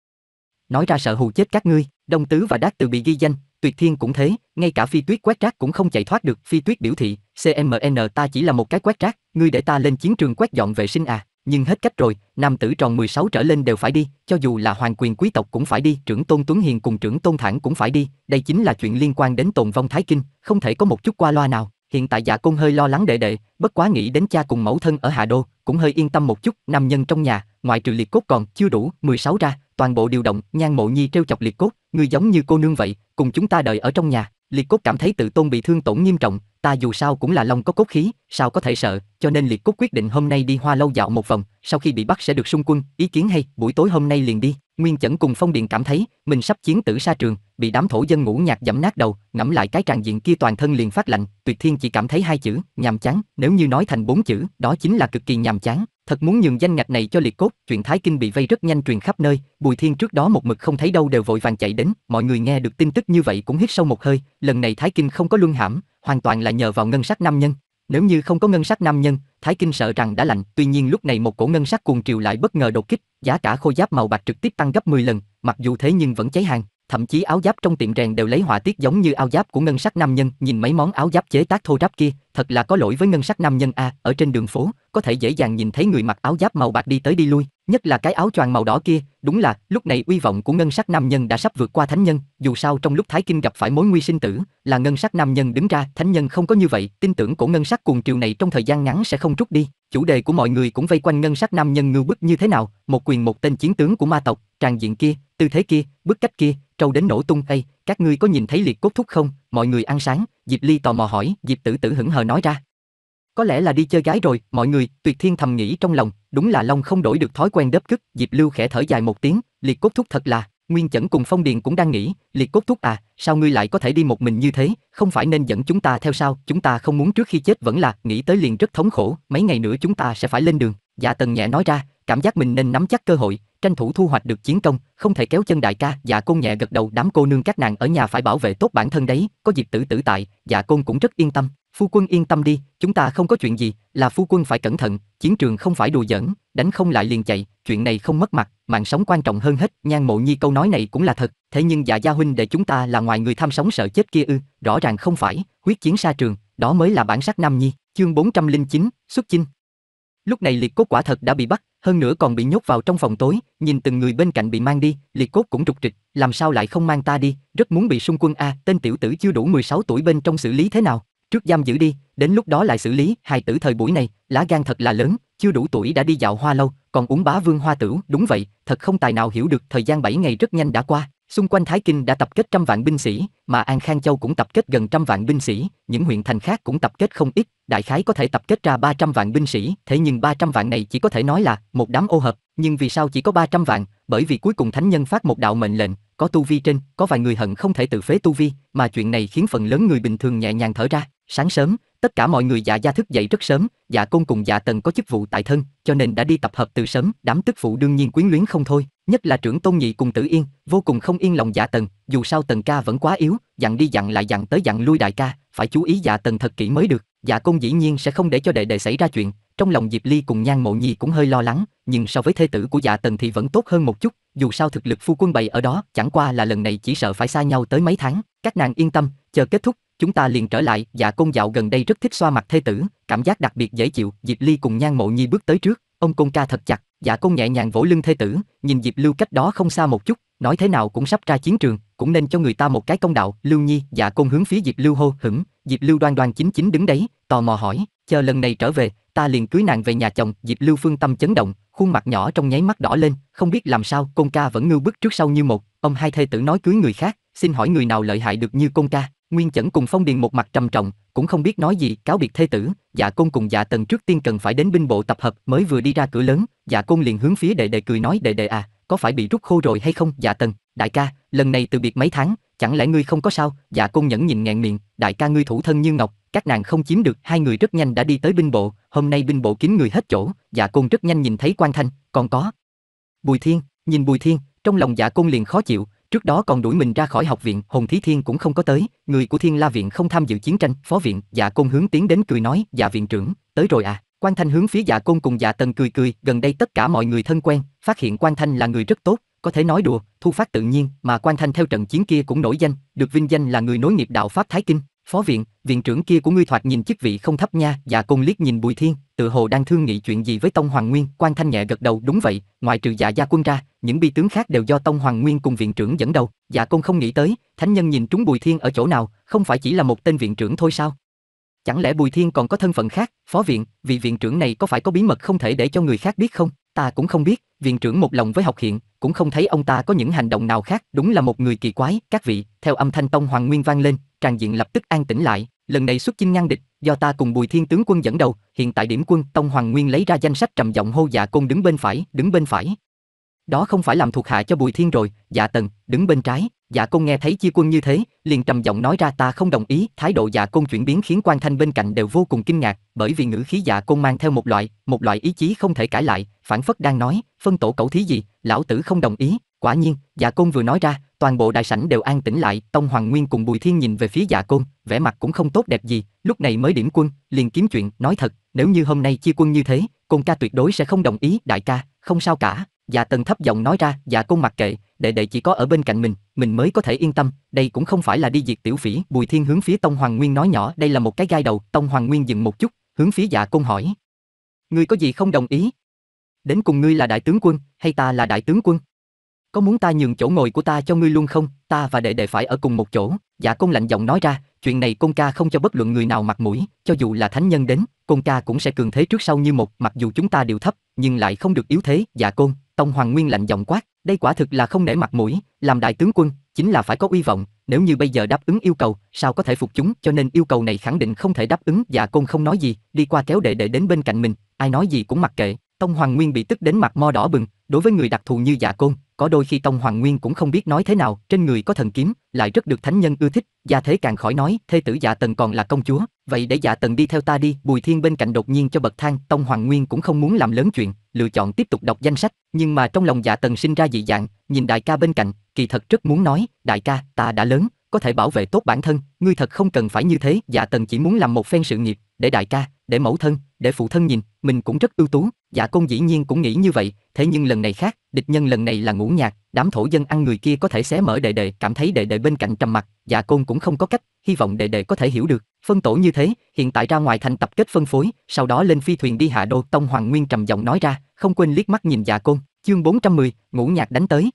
Nói ra sợ hù chết các ngươi, Đông Tứ và Đát Từ bị ghi danh, Tuyệt Thiên cũng thế, ngay cả Phi Tuyết quét rác cũng không chạy thoát được, Phi Tuyết biểu thị, CMN ta chỉ là một cái quét rác, ngươi để ta lên chiến trường quét dọn vệ sinh à? Nhưng hết cách rồi, nam tử tròn 16 trở lên đều phải đi, cho dù là hoàng quyền quý tộc cũng phải đi, trưởng Tôn Tuấn Hiền cùng trưởng Tôn Thản cũng phải đi, đây chính là chuyện liên quan đến tồn vong Thái Kinh, không thể có một chút qua loa nào. Hiện tại dạ công hơi lo lắng đệ đệ, bất quá nghĩ đến cha cùng mẫu thân ở Hà Đô, cũng hơi yên tâm một chút, nam nhân trong nhà, ngoại trừ liệt cốt còn chưa đủ 16 ra, toàn bộ điều động, nhan mộ nhi treo chọc liệt cốt, người giống như cô nương vậy, cùng chúng ta đợi ở trong nhà. Liệt cốt cảm thấy tự tôn bị thương tổn nghiêm trọng, ta dù sao cũng là long có cốt khí, sao có thể sợ, cho nên liệt cốt quyết định hôm nay đi hoa lâu dạo một vòng, sau khi bị bắt sẽ được xung quân, ý kiến hay, buổi tối hôm nay liền đi. Nguyên Chẩn cùng Phong điện cảm thấy mình sắp chiến tử xa trường, bị đám thổ dân ngủ nhạt dẫm nát đầu, ngẫm lại cái tràng diện kia toàn thân liền phát lạnh, Tuyệt Thiên chỉ cảm thấy hai chữ, nhàm chán, nếu như nói thành bốn chữ, đó chính là cực kỳ nhàm chán, thật muốn nhường danh ngạch này cho liệt cốt, chuyện Thái Kinh bị vây rất nhanh truyền khắp nơi, Bùi Thiên trước đó một mực không thấy đâu đều vội vàng chạy đến, mọi người nghe được tin tức như vậy cũng hít sâu một hơi, lần này Thái Kinh không có luân hãm, hoàn toàn là nhờ vào ngân sắc nam nhân. Nếu như không có ngân sắc nam nhân, Thái Kinh sợ rằng đã lạnh, tuy nhiên lúc này một cổ ngân sắc cuồng triều lại bất ngờ đột kích, giá cả khôi giáp màu bạc trực tiếp tăng gấp 10 lần, mặc dù thế nhưng vẫn cháy hàng thậm chí áo giáp trong tiệm rèn đều lấy họa tiết giống như áo giáp của ngân sắc nam nhân, nhìn mấy món áo giáp chế tác thô ráp kia, thật là có lỗi với ngân sắc nam nhân a, ở trên đường phố, có thể dễ dàng nhìn thấy người mặc áo giáp màu bạc đi tới đi lui, Nhất là cái áo choàng màu đỏ kia, đúng là, lúc này uy vọng của ngân sắc nam nhân đã sắp vượt qua thánh nhân, dù sao trong lúc Thái Kinh gặp phải mối nguy sinh tử, là ngân sắc nam nhân đứng ra, thánh nhân không có như vậy, tin tưởng cổ ngân sắc cuồng triều này trong thời gian ngắn sẽ không rút đi. Chủ đề của mọi người cũng vây quanh ngân sắc nam nhân ngưu bức như thế nào, một quyền một tên chiến tướng của ma tộc, tràn diện kia, tư thế kia, bức cách kia, trâu đến nổ tung ây, các ngươi có nhìn thấy liệt cốt thúc không? Mọi người ăn sáng, Diệp Ly tò mò hỏi, Diệp Tử Tử hững hờ nói ra, có lẽ là đi chơi gái rồi, mọi người, Tuyệt Thiên thầm nghĩ trong lòng, đúng là Long không đổi được thói quen đớp cứt, Diệp Lưu khẽ thở dài một tiếng, liệt cốt thúc thật là, Nguyên Chẩn cùng Phong Điền cũng đang nghĩ, liệt cốt thúc à, sao ngươi lại có thể đi một mình như thế, không phải nên dẫn chúng ta theo sao, chúng ta không muốn trước khi chết vẫn là, nghĩ tới liền rất thống khổ, mấy ngày nữa chúng ta sẽ phải lên đường. Dạ Tần nhẹ nói ra, cảm giác mình nên nắm chắc cơ hội, tranh thủ thu hoạch được chiến công, không thể kéo chân đại ca, dạ côn nhẹ gật đầu đám cô nương các nàng ở nhà phải bảo vệ tốt bản thân đấy, có dịp tử tử tại, dạ côn cũng rất yên tâm. Phu quân yên tâm đi, chúng ta không có chuyện gì, là phu quân phải cẩn thận, chiến trường không phải đùa giỡn, đánh không lại liền chạy, chuyện này không mất mặt, mạng sống quan trọng hơn hết, nhan mộ nhi câu nói này cũng là thật, thế nhưng dạ gia huynh để chúng ta là ngoài người tham sống sợ chết kia ư, rõ ràng không phải, huyết chiến xa trường, đó mới là bản sắc nam nhi, chương 409, xuất chinh. Lúc này liệt cốt quả thật đã bị bắt, hơn nữa còn bị nhốt vào trong phòng tối, nhìn từng người bên cạnh bị mang đi, liệt cốt cũng trục trịch, làm sao lại không mang ta đi, rất muốn bị xung quân A, tên tiểu tử chưa đủ 16 tuổi bên trong xử lý thế nào trước giam giữ đi, đến lúc đó lại xử lý, hài tử thời buổi này, lá gan thật là lớn, chưa đủ tuổi đã đi dạo hoa lâu, còn uống bá vương hoa tửu, đúng vậy, thật không tài nào hiểu được thời gian 7 ngày rất nhanh đã qua. Xung quanh Thái Kinh đã tập kết trăm vạn binh sĩ, mà An Khang Châu cũng tập kết gần trăm vạn binh sĩ, những huyện thành khác cũng tập kết không ít, đại khái có thể tập kết ra 300 vạn binh sĩ, thế nhưng 300 vạn này chỉ có thể nói là một đám ô hợp, nhưng vì sao chỉ có 300 vạn? Bởi vì cuối cùng thánh nhân phát một đạo mệnh lệnh, có tu vi trên, có vài người hận không thể tự phế tu vi, mà chuyện này khiến phần lớn người bình thường nhẹ nhàng thở ra. Sáng sớm, tất cả mọi người dạ gia thức dậy rất sớm, dạ côn cùng dạ tần có chức vụ tại thân, cho nên đã đi tập hợp từ sớm, đám tức phụ đương nhiên quyến luyến không thôi, nhất là trưởng tôn nhị cùng tử yên, vô cùng không yên lòng dạ tần, dù sao tần ca vẫn quá yếu, dặn đi dặn lại dặn tới dặn lui đại ca, phải chú ý dạ tần thật kỹ mới được, dạ côn dĩ nhiên sẽ không để cho đệ đệ xảy ra chuyện, trong lòng Diệp Ly cùng Nhan Mộ Nhi cũng hơi lo lắng, nhưng so với thê tử của dạ Tần thì vẫn tốt hơn một chút, dù sao thực lực phu quân bày ở đó, chẳng qua là lần này chỉ sợ phải xa nhau tới mấy tháng. Các nàng yên tâm, chờ kết thúc, chúng ta liền trở lại, dạ công dạo gần đây rất thích xoa mặt thê tử, cảm giác đặc biệt dễ chịu, Diệp Ly cùng Nhan Mộ Nhi bước tới trước, ông công ca thật chặt, dạ công nhẹ nhàng vỗ lưng thê tử, nhìn Diệp Lưu cách đó không xa một chút, nói thế nào cũng sắp ra chiến trường, cũng nên cho người ta một cái công đạo, Lưu Nhi, dạ công hướng phía Diệp Lưu hô hửng, Diệp Lưu đoan đoan chính chính đứng đấy, tò mò hỏi, chờ lần này trở về, ta liền cưới nàng về nhà chồng, Diệp Lưu Phương tâm chấn động, khuôn mặt nhỏ trong nháy mắt đỏ lên, không biết làm sao, Côn ca vẫn ngưu bức trước sau như một, ông hai thê tử nói cưới người khác, xin hỏi người nào lợi hại được như Côn ca? Nguyên Chẩn cùng Phong Điền một mặt trầm trọng, cũng không biết nói gì, cáo biệt thê tử, Dạ Côn cùng Dạ Tần trước tiên cần phải đến binh bộ tập hợp, mới vừa đi ra cửa lớn, Dạ Côn liền hướng phía đệ đệ cười nói đệ đệ à, có phải bị rút khô rồi hay không? Dạ Tần, đại ca, lần này từ biệt mấy tháng, chẳng lẽ ngươi không có sao dạ côn nhẫn nhìn ngẹn miệng đại ca ngươi thủ thân như ngọc các nàng không chiếm được hai người rất nhanh đã đi tới binh bộ hôm nay binh bộ kín người hết chỗ dạ côn rất nhanh nhìn thấy quan thanh còn có bùi thiên nhìn bùi thiên trong lòng dạ côn liền khó chịu trước đó còn đuổi mình ra khỏi học viện hồn thí thiên cũng không có tới người của thiên la viện không tham dự chiến tranh phó viện dạ côn hướng tiến đến cười nói dạ viện trưởng tới rồi à quan thanh hướng phía dạ côn cùng dạ tần cười cười gần đây tất cả mọi người thân quen phát hiện quan thanh là người rất tốt có thể nói đùa, thu phát tự nhiên, mà Quan Thanh theo trận chiến kia cũng nổi danh, được vinh danh là người nối nghiệp đạo pháp Thái Kinh, phó viện, viện trưởng kia của ngươi thoạt nhìn chức vị không thấp nha, Dạ cung liếc nhìn Bùi Thiên, tự hồ đang thương nghị chuyện gì với Tông Hoàng Nguyên, Quan Thanh nhẹ gật đầu, đúng vậy, ngoài trừ Dạ Gia Quân ra, những bi tướng khác đều do Tông Hoàng Nguyên cùng viện trưởng dẫn đầu, Dạ cung không nghĩ tới, thánh nhân nhìn trúng Bùi Thiên ở chỗ nào, không phải chỉ là một tên viện trưởng thôi sao? Chẳng lẽ Bùi Thiên còn có thân phận khác, phó viện, vị viện trưởng này có phải có bí mật không thể để cho người khác biết không? Ta cũng không biết, viện trưởng một lòng với học hiện, cũng không thấy ông ta có những hành động nào khác, đúng là một người kỳ quái, các vị, theo âm thanh tông hoàng nguyên vang lên, tràn diện lập tức an tĩnh lại, lần này xuất chinh ngăn địch, do ta cùng Bùi Thiên tướng quân dẫn đầu, hiện tại điểm quân, tông hoàng nguyên lấy ra danh sách trầm giọng hô dạ côn đứng bên phải, đứng bên phải. Đó không phải làm thuộc hạ cho Bùi Thiên rồi, dạ tần, đứng bên trái, Dạ Côn nghe thấy Chia Quân như thế, liền trầm giọng nói ra ta không đồng ý, thái độ Dạ Côn chuyển biến khiến quan Thanh bên cạnh đều vô cùng kinh ngạc, bởi vì ngữ khí Dạ Côn mang theo một loại, một loại ý chí không thể cãi lại, phản phất đang nói, phân tổ cẩu thí gì, lão tử không đồng ý. Quả nhiên, Dạ Côn vừa nói ra, toàn bộ đại sảnh đều an tĩnh lại, Tông Hoàng Nguyên cùng Bùi Thiên nhìn về phía Dạ Côn, vẻ mặt cũng không tốt đẹp gì, lúc này mới điểm quân, liền kiếm chuyện, nói thật, nếu như hôm nay Chia Quân như thế, Côn ca tuyệt đối sẽ không đồng ý, đại ca, không sao cả, Dạ Tần thấp giọng nói ra, dạ cung mặc kệ, đệ đệ chỉ có ở bên cạnh mình, mình mới có thể yên tâm, đây cũng không phải là đi diệt tiểu phỉ. Bùi Thiên hướng phía Tông Hoàng Nguyên nói nhỏ, đây là một cái gai đầu, Tông Hoàng Nguyên dừng một chút, hướng phía dạ Cung hỏi. Ngươi có gì không đồng ý? Đến cùng ngươi là đại tướng quân, hay ta là đại tướng quân? Có muốn ta nhường chỗ ngồi của ta cho ngươi luôn không? Ta và đệ đệ phải ở cùng một chỗ. Dạ cung lạnh giọng nói ra, chuyện này côn ca không cho bất luận người nào mặt mũi, cho dù là thánh nhân đến, côn ca cũng sẽ cường thế trước sau như một, mặc dù chúng ta đều thấp, nhưng lại không được yếu thế. Dạ côn, Tông Hoàng Nguyên lạnh giọng quát, đây quả thực là không để mặt mũi, làm đại tướng quân, chính là phải có uy vọng, nếu như bây giờ đáp ứng yêu cầu, sao có thể phục chúng, cho nên yêu cầu này khẳng định không thể đáp ứng, Dạ Côn không nói gì, đi qua kéo đệ đệ đến bên cạnh mình, ai nói gì cũng mặc kệ. Tông Hoàng Nguyên bị tức đến mặt mo đỏ bừng, Đối với người đặc thù như Dạ Côn, có đôi khi Tông Hoàng Nguyên cũng không biết nói thế nào, trên người có thần kiếm, lại rất được thánh nhân ưa thích, gia dạ thế càng khỏi nói, thê tử Dạ Tần còn là công chúa, vậy để Dạ Tần đi theo ta đi, Bùi Thiên bên cạnh đột nhiên cho bậc thang, Tông Hoàng Nguyên cũng không muốn làm lớn chuyện, lựa chọn tiếp tục đọc danh sách, nhưng mà trong lòng Dạ Tần sinh ra dị dạng, nhìn đại ca bên cạnh, kỳ thật rất muốn nói, đại ca, ta đã lớn, có thể bảo vệ tốt bản thân, ngươi thật không cần phải như thế, Dạ Tần chỉ muốn làm một phen sự nghiệp, để đại ca, để mẫu thân, để phụ thân nhìn, mình cũng rất ưu tú, dạ công dĩ nhiên cũng nghĩ như vậy, thế nhưng lần này khác, địch nhân lần này là ngũ nhạc, đám thổ dân ăn người kia có thể xé mở đệ đệ, cảm thấy đệ đệ bên cạnh trầm mặt, dạ côn cũng không có cách, hy vọng đệ đệ có thể hiểu được. Phân tổ như thế, hiện tại ra ngoài thành tập kết phân phối, sau đó lên phi thuyền đi hạ đô, Tông Hoàng Nguyên trầm giọng nói ra, không quên liếc mắt nhìn dạ côn, chương 410, ngũ nhạc đánh tới.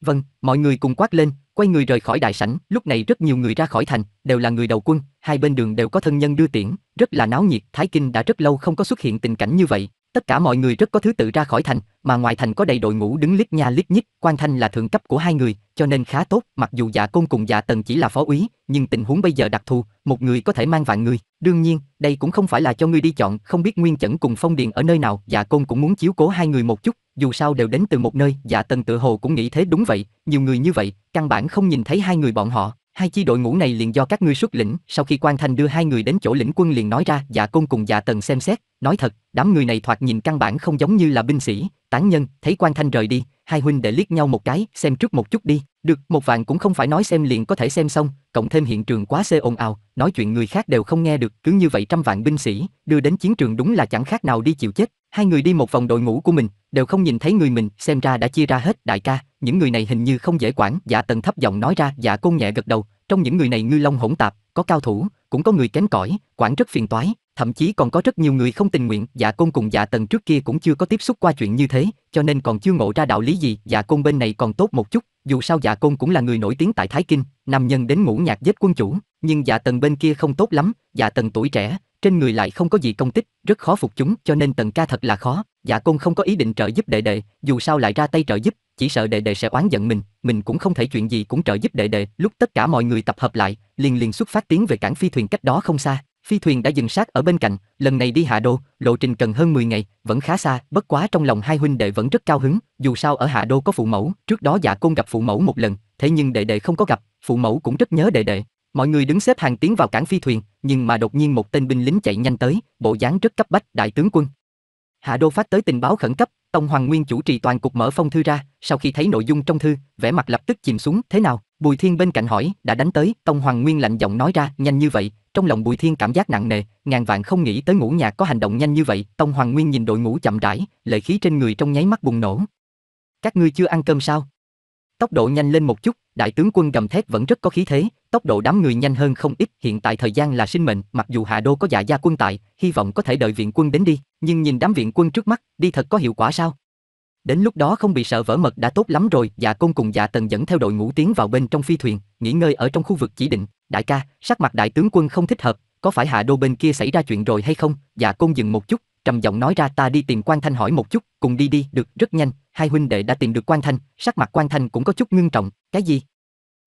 Vâng, mọi người cùng quát lên, quay người rời khỏi đại sảnh, lúc này rất nhiều người ra khỏi thành, đều là người đầu quân, hai bên đường đều có thân nhân đưa tiễn, rất là náo nhiệt, Thái Kinh đã rất lâu không có xuất hiện tình cảnh như vậy. Tất cả mọi người rất có thứ tự ra khỏi thành, mà ngoài thành có đầy đội ngũ đứng lít nha lít nhít, quan thanh là thượng cấp của hai người, cho nên khá tốt, mặc dù dạ côn cùng dạ tần chỉ là phó úy, nhưng tình huống bây giờ đặc thù, một người có thể mang vạn người. Đương nhiên, đây cũng không phải là cho ngươi đi chọn, không biết Nguyên Chẩn cùng Phong Điền ở nơi nào, dạ côn cũng muốn chiếu cố hai người một chút, dù sao đều đến từ một nơi, dạ tần tự hồ cũng nghĩ thế đúng vậy, nhiều người như vậy, căn bản không nhìn thấy hai người bọn họ hai chi đội ngũ này liền do các ngươi xuất lĩnh, sau khi quan thanh đưa hai người đến chỗ lĩnh quân liền nói ra, dạ côn cùng dạ tần xem xét, nói thật, đám người này thoạt nhìn căn bản không giống như là binh sĩ, tán nhân, thấy quan thanh rời đi, hai huynh để liếc nhau một cái, xem trước một chút đi, được, một vạn cũng không phải nói xem liền có thể xem xong, cộng thêm hiện trường quá xê ồn ào, nói chuyện người khác đều không nghe được, cứ như vậy trăm vạn binh sĩ, đưa đến chiến trường đúng là chẳng khác nào đi chịu chết, hai người đi một vòng đội ngũ của mình, đều không nhìn thấy người mình, xem ra đã chia ra hết đại ca, những người này hình như không dễ quản, dạ tần thấp giọng nói ra, dạ côn nhẹ gật đầu, trong những người này ngư long hỗn tạp, có cao thủ, cũng có người kém cỏi, quản rất phiền toái, thậm chí còn có rất nhiều người không tình nguyện, dạ côn cùng dạ tần trước kia cũng chưa có tiếp xúc qua chuyện như thế, cho nên còn chưa ngộ ra đạo lý gì, dạ côn bên này còn tốt một chút, dù sao dạ côn cũng là người nổi tiếng tại Thái Kinh, nam nhân đến ngũ nhạc giết quân chủ, nhưng dạ tần bên kia không tốt lắm, dạ tần tuổi trẻ, trên người lại không có gì công tích, rất khó phục chúng, cho nên tần ca thật là khó, dạ côn không có ý định trợ giúp đệ đệ, dù sao lại ra tay trợ giúp, chỉ sợ đệ đệ sẽ oán giận mình, mình cũng không thể chuyện gì cũng trợ giúp đệ đệ, lúc tất cả mọi người tập hợp lại, liền liền xuất phát tiến về cảng phi thuyền cách đó không xa. Phi thuyền đã dừng sát ở bên cạnh, lần này đi Hạ Đô, lộ trình cần hơn 10 ngày, vẫn khá xa, bất quá trong lòng hai huynh đệ vẫn rất cao hứng, dù sao ở Hạ Đô có phụ mẫu, trước đó dạ côn gặp phụ mẫu một lần, thế nhưng đệ đệ không có gặp, phụ mẫu cũng rất nhớ đệ đệ. Mọi người đứng xếp hàng tiến vào cảng phi thuyền, nhưng mà đột nhiên một tên binh lính chạy nhanh tới, bộ dáng rất cấp bách, đại tướng quân, Hạ Đô phát tới tình báo khẩn cấp, Tông Hoàng Nguyên chủ trì toàn cục mở phong thư ra, sau khi thấy nội dung trong thư, vẻ mặt lập tức chìm xuống, thế nào? Bùi Thiên bên cạnh hỏi, đã đánh tới, Tông Hoàng Nguyên lạnh giọng nói ra, nhanh như vậy, trong lòng Bùi Thiên cảm giác nặng nề, ngàn vạn không nghĩ tới ngũ nhạc có hành động nhanh như vậy, Tông Hoàng Nguyên nhìn đội ngũ chậm rãi, lệ khí trên người trong nháy mắt bùng nổ. Các ngươi chưa ăn cơm sao? Tốc độ nhanh lên một chút, Đại tướng quân gầm thét vẫn rất có khí thế, tốc độ đám người nhanh hơn không ít, hiện tại thời gian là sinh mệnh, mặc dù Hà Đô có dạ gia quân tại, hy vọng có thể đợi viện quân đến đi, nhưng nhìn đám viện quân trước mắt, đi thật có hiệu quả sao? Đến lúc đó không bị sợ vỡ mật đã tốt lắm rồi, dạ công cùng dạ tần dẫn theo đội ngũ tiến vào bên trong phi thuyền, nghỉ ngơi ở trong khu vực chỉ định, đại ca, sắc mặt đại tướng quân không thích hợp, có phải Hà Đô bên kia xảy ra chuyện rồi hay không? Dạ công dừng một chút, trầm giọng nói ra ta đi tìm quan thanh hỏi một chút, cùng đi đi, được, rất nhanh, hai huynh đệ đã tìm được quan thanh sắc mặt quan thanh cũng có chút ngưng trọng cái gì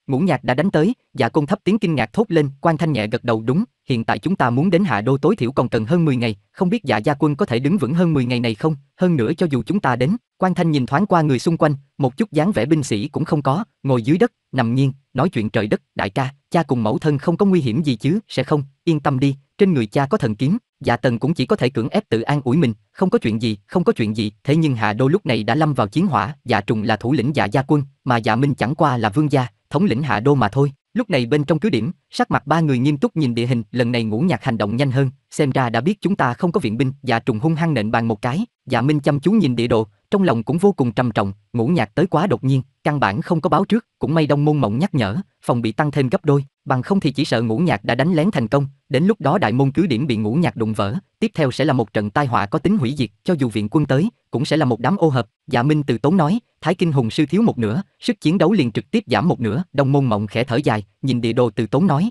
ngũ nhạc đã đánh tới dạ côn thấp tiếng kinh ngạc thốt lên quan thanh nhẹ gật đầu đúng hiện tại chúng ta muốn đến hạ đô tối thiểu còn cần hơn 10 ngày không biết dạ gia quân có thể đứng vững hơn 10 ngày này không hơn nữa cho dù chúng ta đến quan thanh nhìn thoáng qua người xung quanh một chút dáng vẻ binh sĩ cũng không có ngồi dưới đất nằm nghiêng nói chuyện trời đất đại ca cha cùng mẫu thân không có nguy hiểm gì chứ sẽ không yên tâm đi trên người cha có thần kiếm Dạ Tần cũng chỉ có thể cưỡng ép tự an ủi mình, không có chuyện gì, không có chuyện gì, thế nhưng Hà Đô lúc này đã lâm vào chiến hỏa, Dạ Trùng là thủ lĩnh Dạ gia quân, mà Dạ Minh chẳng qua là vương gia, thống lĩnh Hạ Đô mà thôi. Lúc này bên trong cứ điểm, sắc mặt ba người nghiêm túc nhìn địa hình, lần này ngũ nhạc hành động nhanh hơn, xem ra đã biết chúng ta không có viện binh, dạ trùng hung hăng nện bàn một cái, dạ minh chăm chú nhìn địa đồ, trong lòng cũng vô cùng trầm trọng, ngũ nhạc tới quá đột nhiên, căn bản không có báo trước, cũng may đông môn mộng nhắc nhở, phòng bị tăng thêm gấp đôi, bằng không thì chỉ sợ ngũ nhạc đã đánh lén thành công, đến lúc đó đại môn cứ điểm bị ngũ nhạc đụng vỡ, tiếp theo sẽ là một trận tai họa có tính hủy diệt, cho dù viện quân tới, cũng sẽ là một đám ô hợp, dạ minh từ tốn nói, Thái Kinh Hùng sư thiếu một nửa, sức chiến đấu liền trực tiếp giảm một nửa, Đông Môn Mộng khẽ thở dài, nhìn địa đồ từ tốn nói.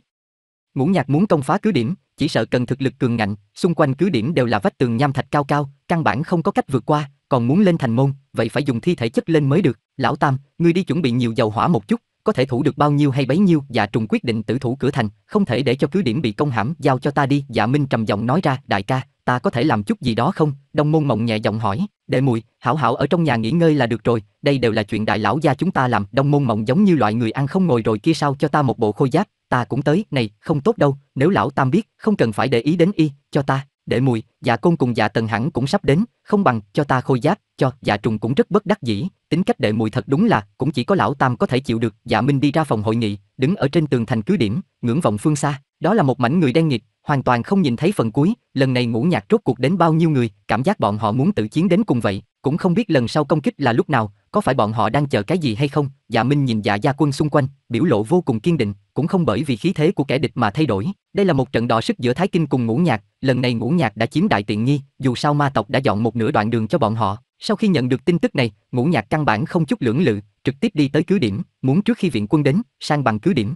Ngũ Nhạc muốn công phá cứ điểm, chỉ sợ cần thực lực cường ngạnh, xung quanh cứ điểm đều là vách tường nham thạch cao cao, căn bản không có cách vượt qua, còn muốn lên thành môn, vậy phải dùng thi thể chất lên mới được. Lão Tam, ngươi đi chuẩn bị nhiều dầu hỏa một chút, có thể thủ được bao nhiêu hay bấy nhiêu, dạ trùng quyết định tử thủ cửa thành, không thể để cho cứ điểm bị công hãm, giao cho ta đi, dạ Minh trầm giọng nói ra, đại ca, ta có thể làm chút gì đó không? Đông môn mộng nhẹ giọng hỏi, đệ mùi, hảo hảo ở trong nhà nghỉ ngơi là được rồi, đây đều là chuyện đại lão gia chúng ta làm. Đông môn mộng giống như loại người ăn không ngồi rồi kia sao cho ta một bộ khôi giáp, ta cũng tới, này, không tốt đâu, nếu lão tam biết, không cần phải để ý đến y, cho ta, đệ mùi, dạ côn cùng dạ tần hẳn cũng sắp đến, không bằng cho ta khôi giáp, cho dạ trùng cũng rất bất đắc dĩ, tính cách đệ mùi thật đúng là, cũng chỉ có lão tam có thể chịu được. Dạ Minh đi ra phòng hội nghị, đứng ở trên tường thành cứ điểm, ngưỡng vọng phương xa, đó là một mảnh người đen nghịt, hoàn toàn không nhìn thấy phần cuối, lần này ngũ nhạc rốt cuộc đến bao nhiêu người, cảm giác bọn họ muốn tự chiến đến cùng vậy, cũng không biết lần sau công kích là lúc nào, có phải bọn họ đang chờ cái gì hay không? Dạ Minh nhìn Dạ Gia Quân xung quanh, biểu lộ vô cùng kiên định, cũng không bởi vì khí thế của kẻ địch mà thay đổi. Đây là một trận đọ sức giữa Thái Kinh cùng Ngũ Nhạc, lần này Ngũ Nhạc đã chiếm đại tiện nghi, dù sao ma tộc đã dọn một nửa đoạn đường cho bọn họ. Sau khi nhận được tin tức này, Ngũ Nhạc căn bản không chút lưỡng lự, trực tiếp đi tới cứ điểm, muốn trước khi viện quân đến, sang bằng cứ điểm.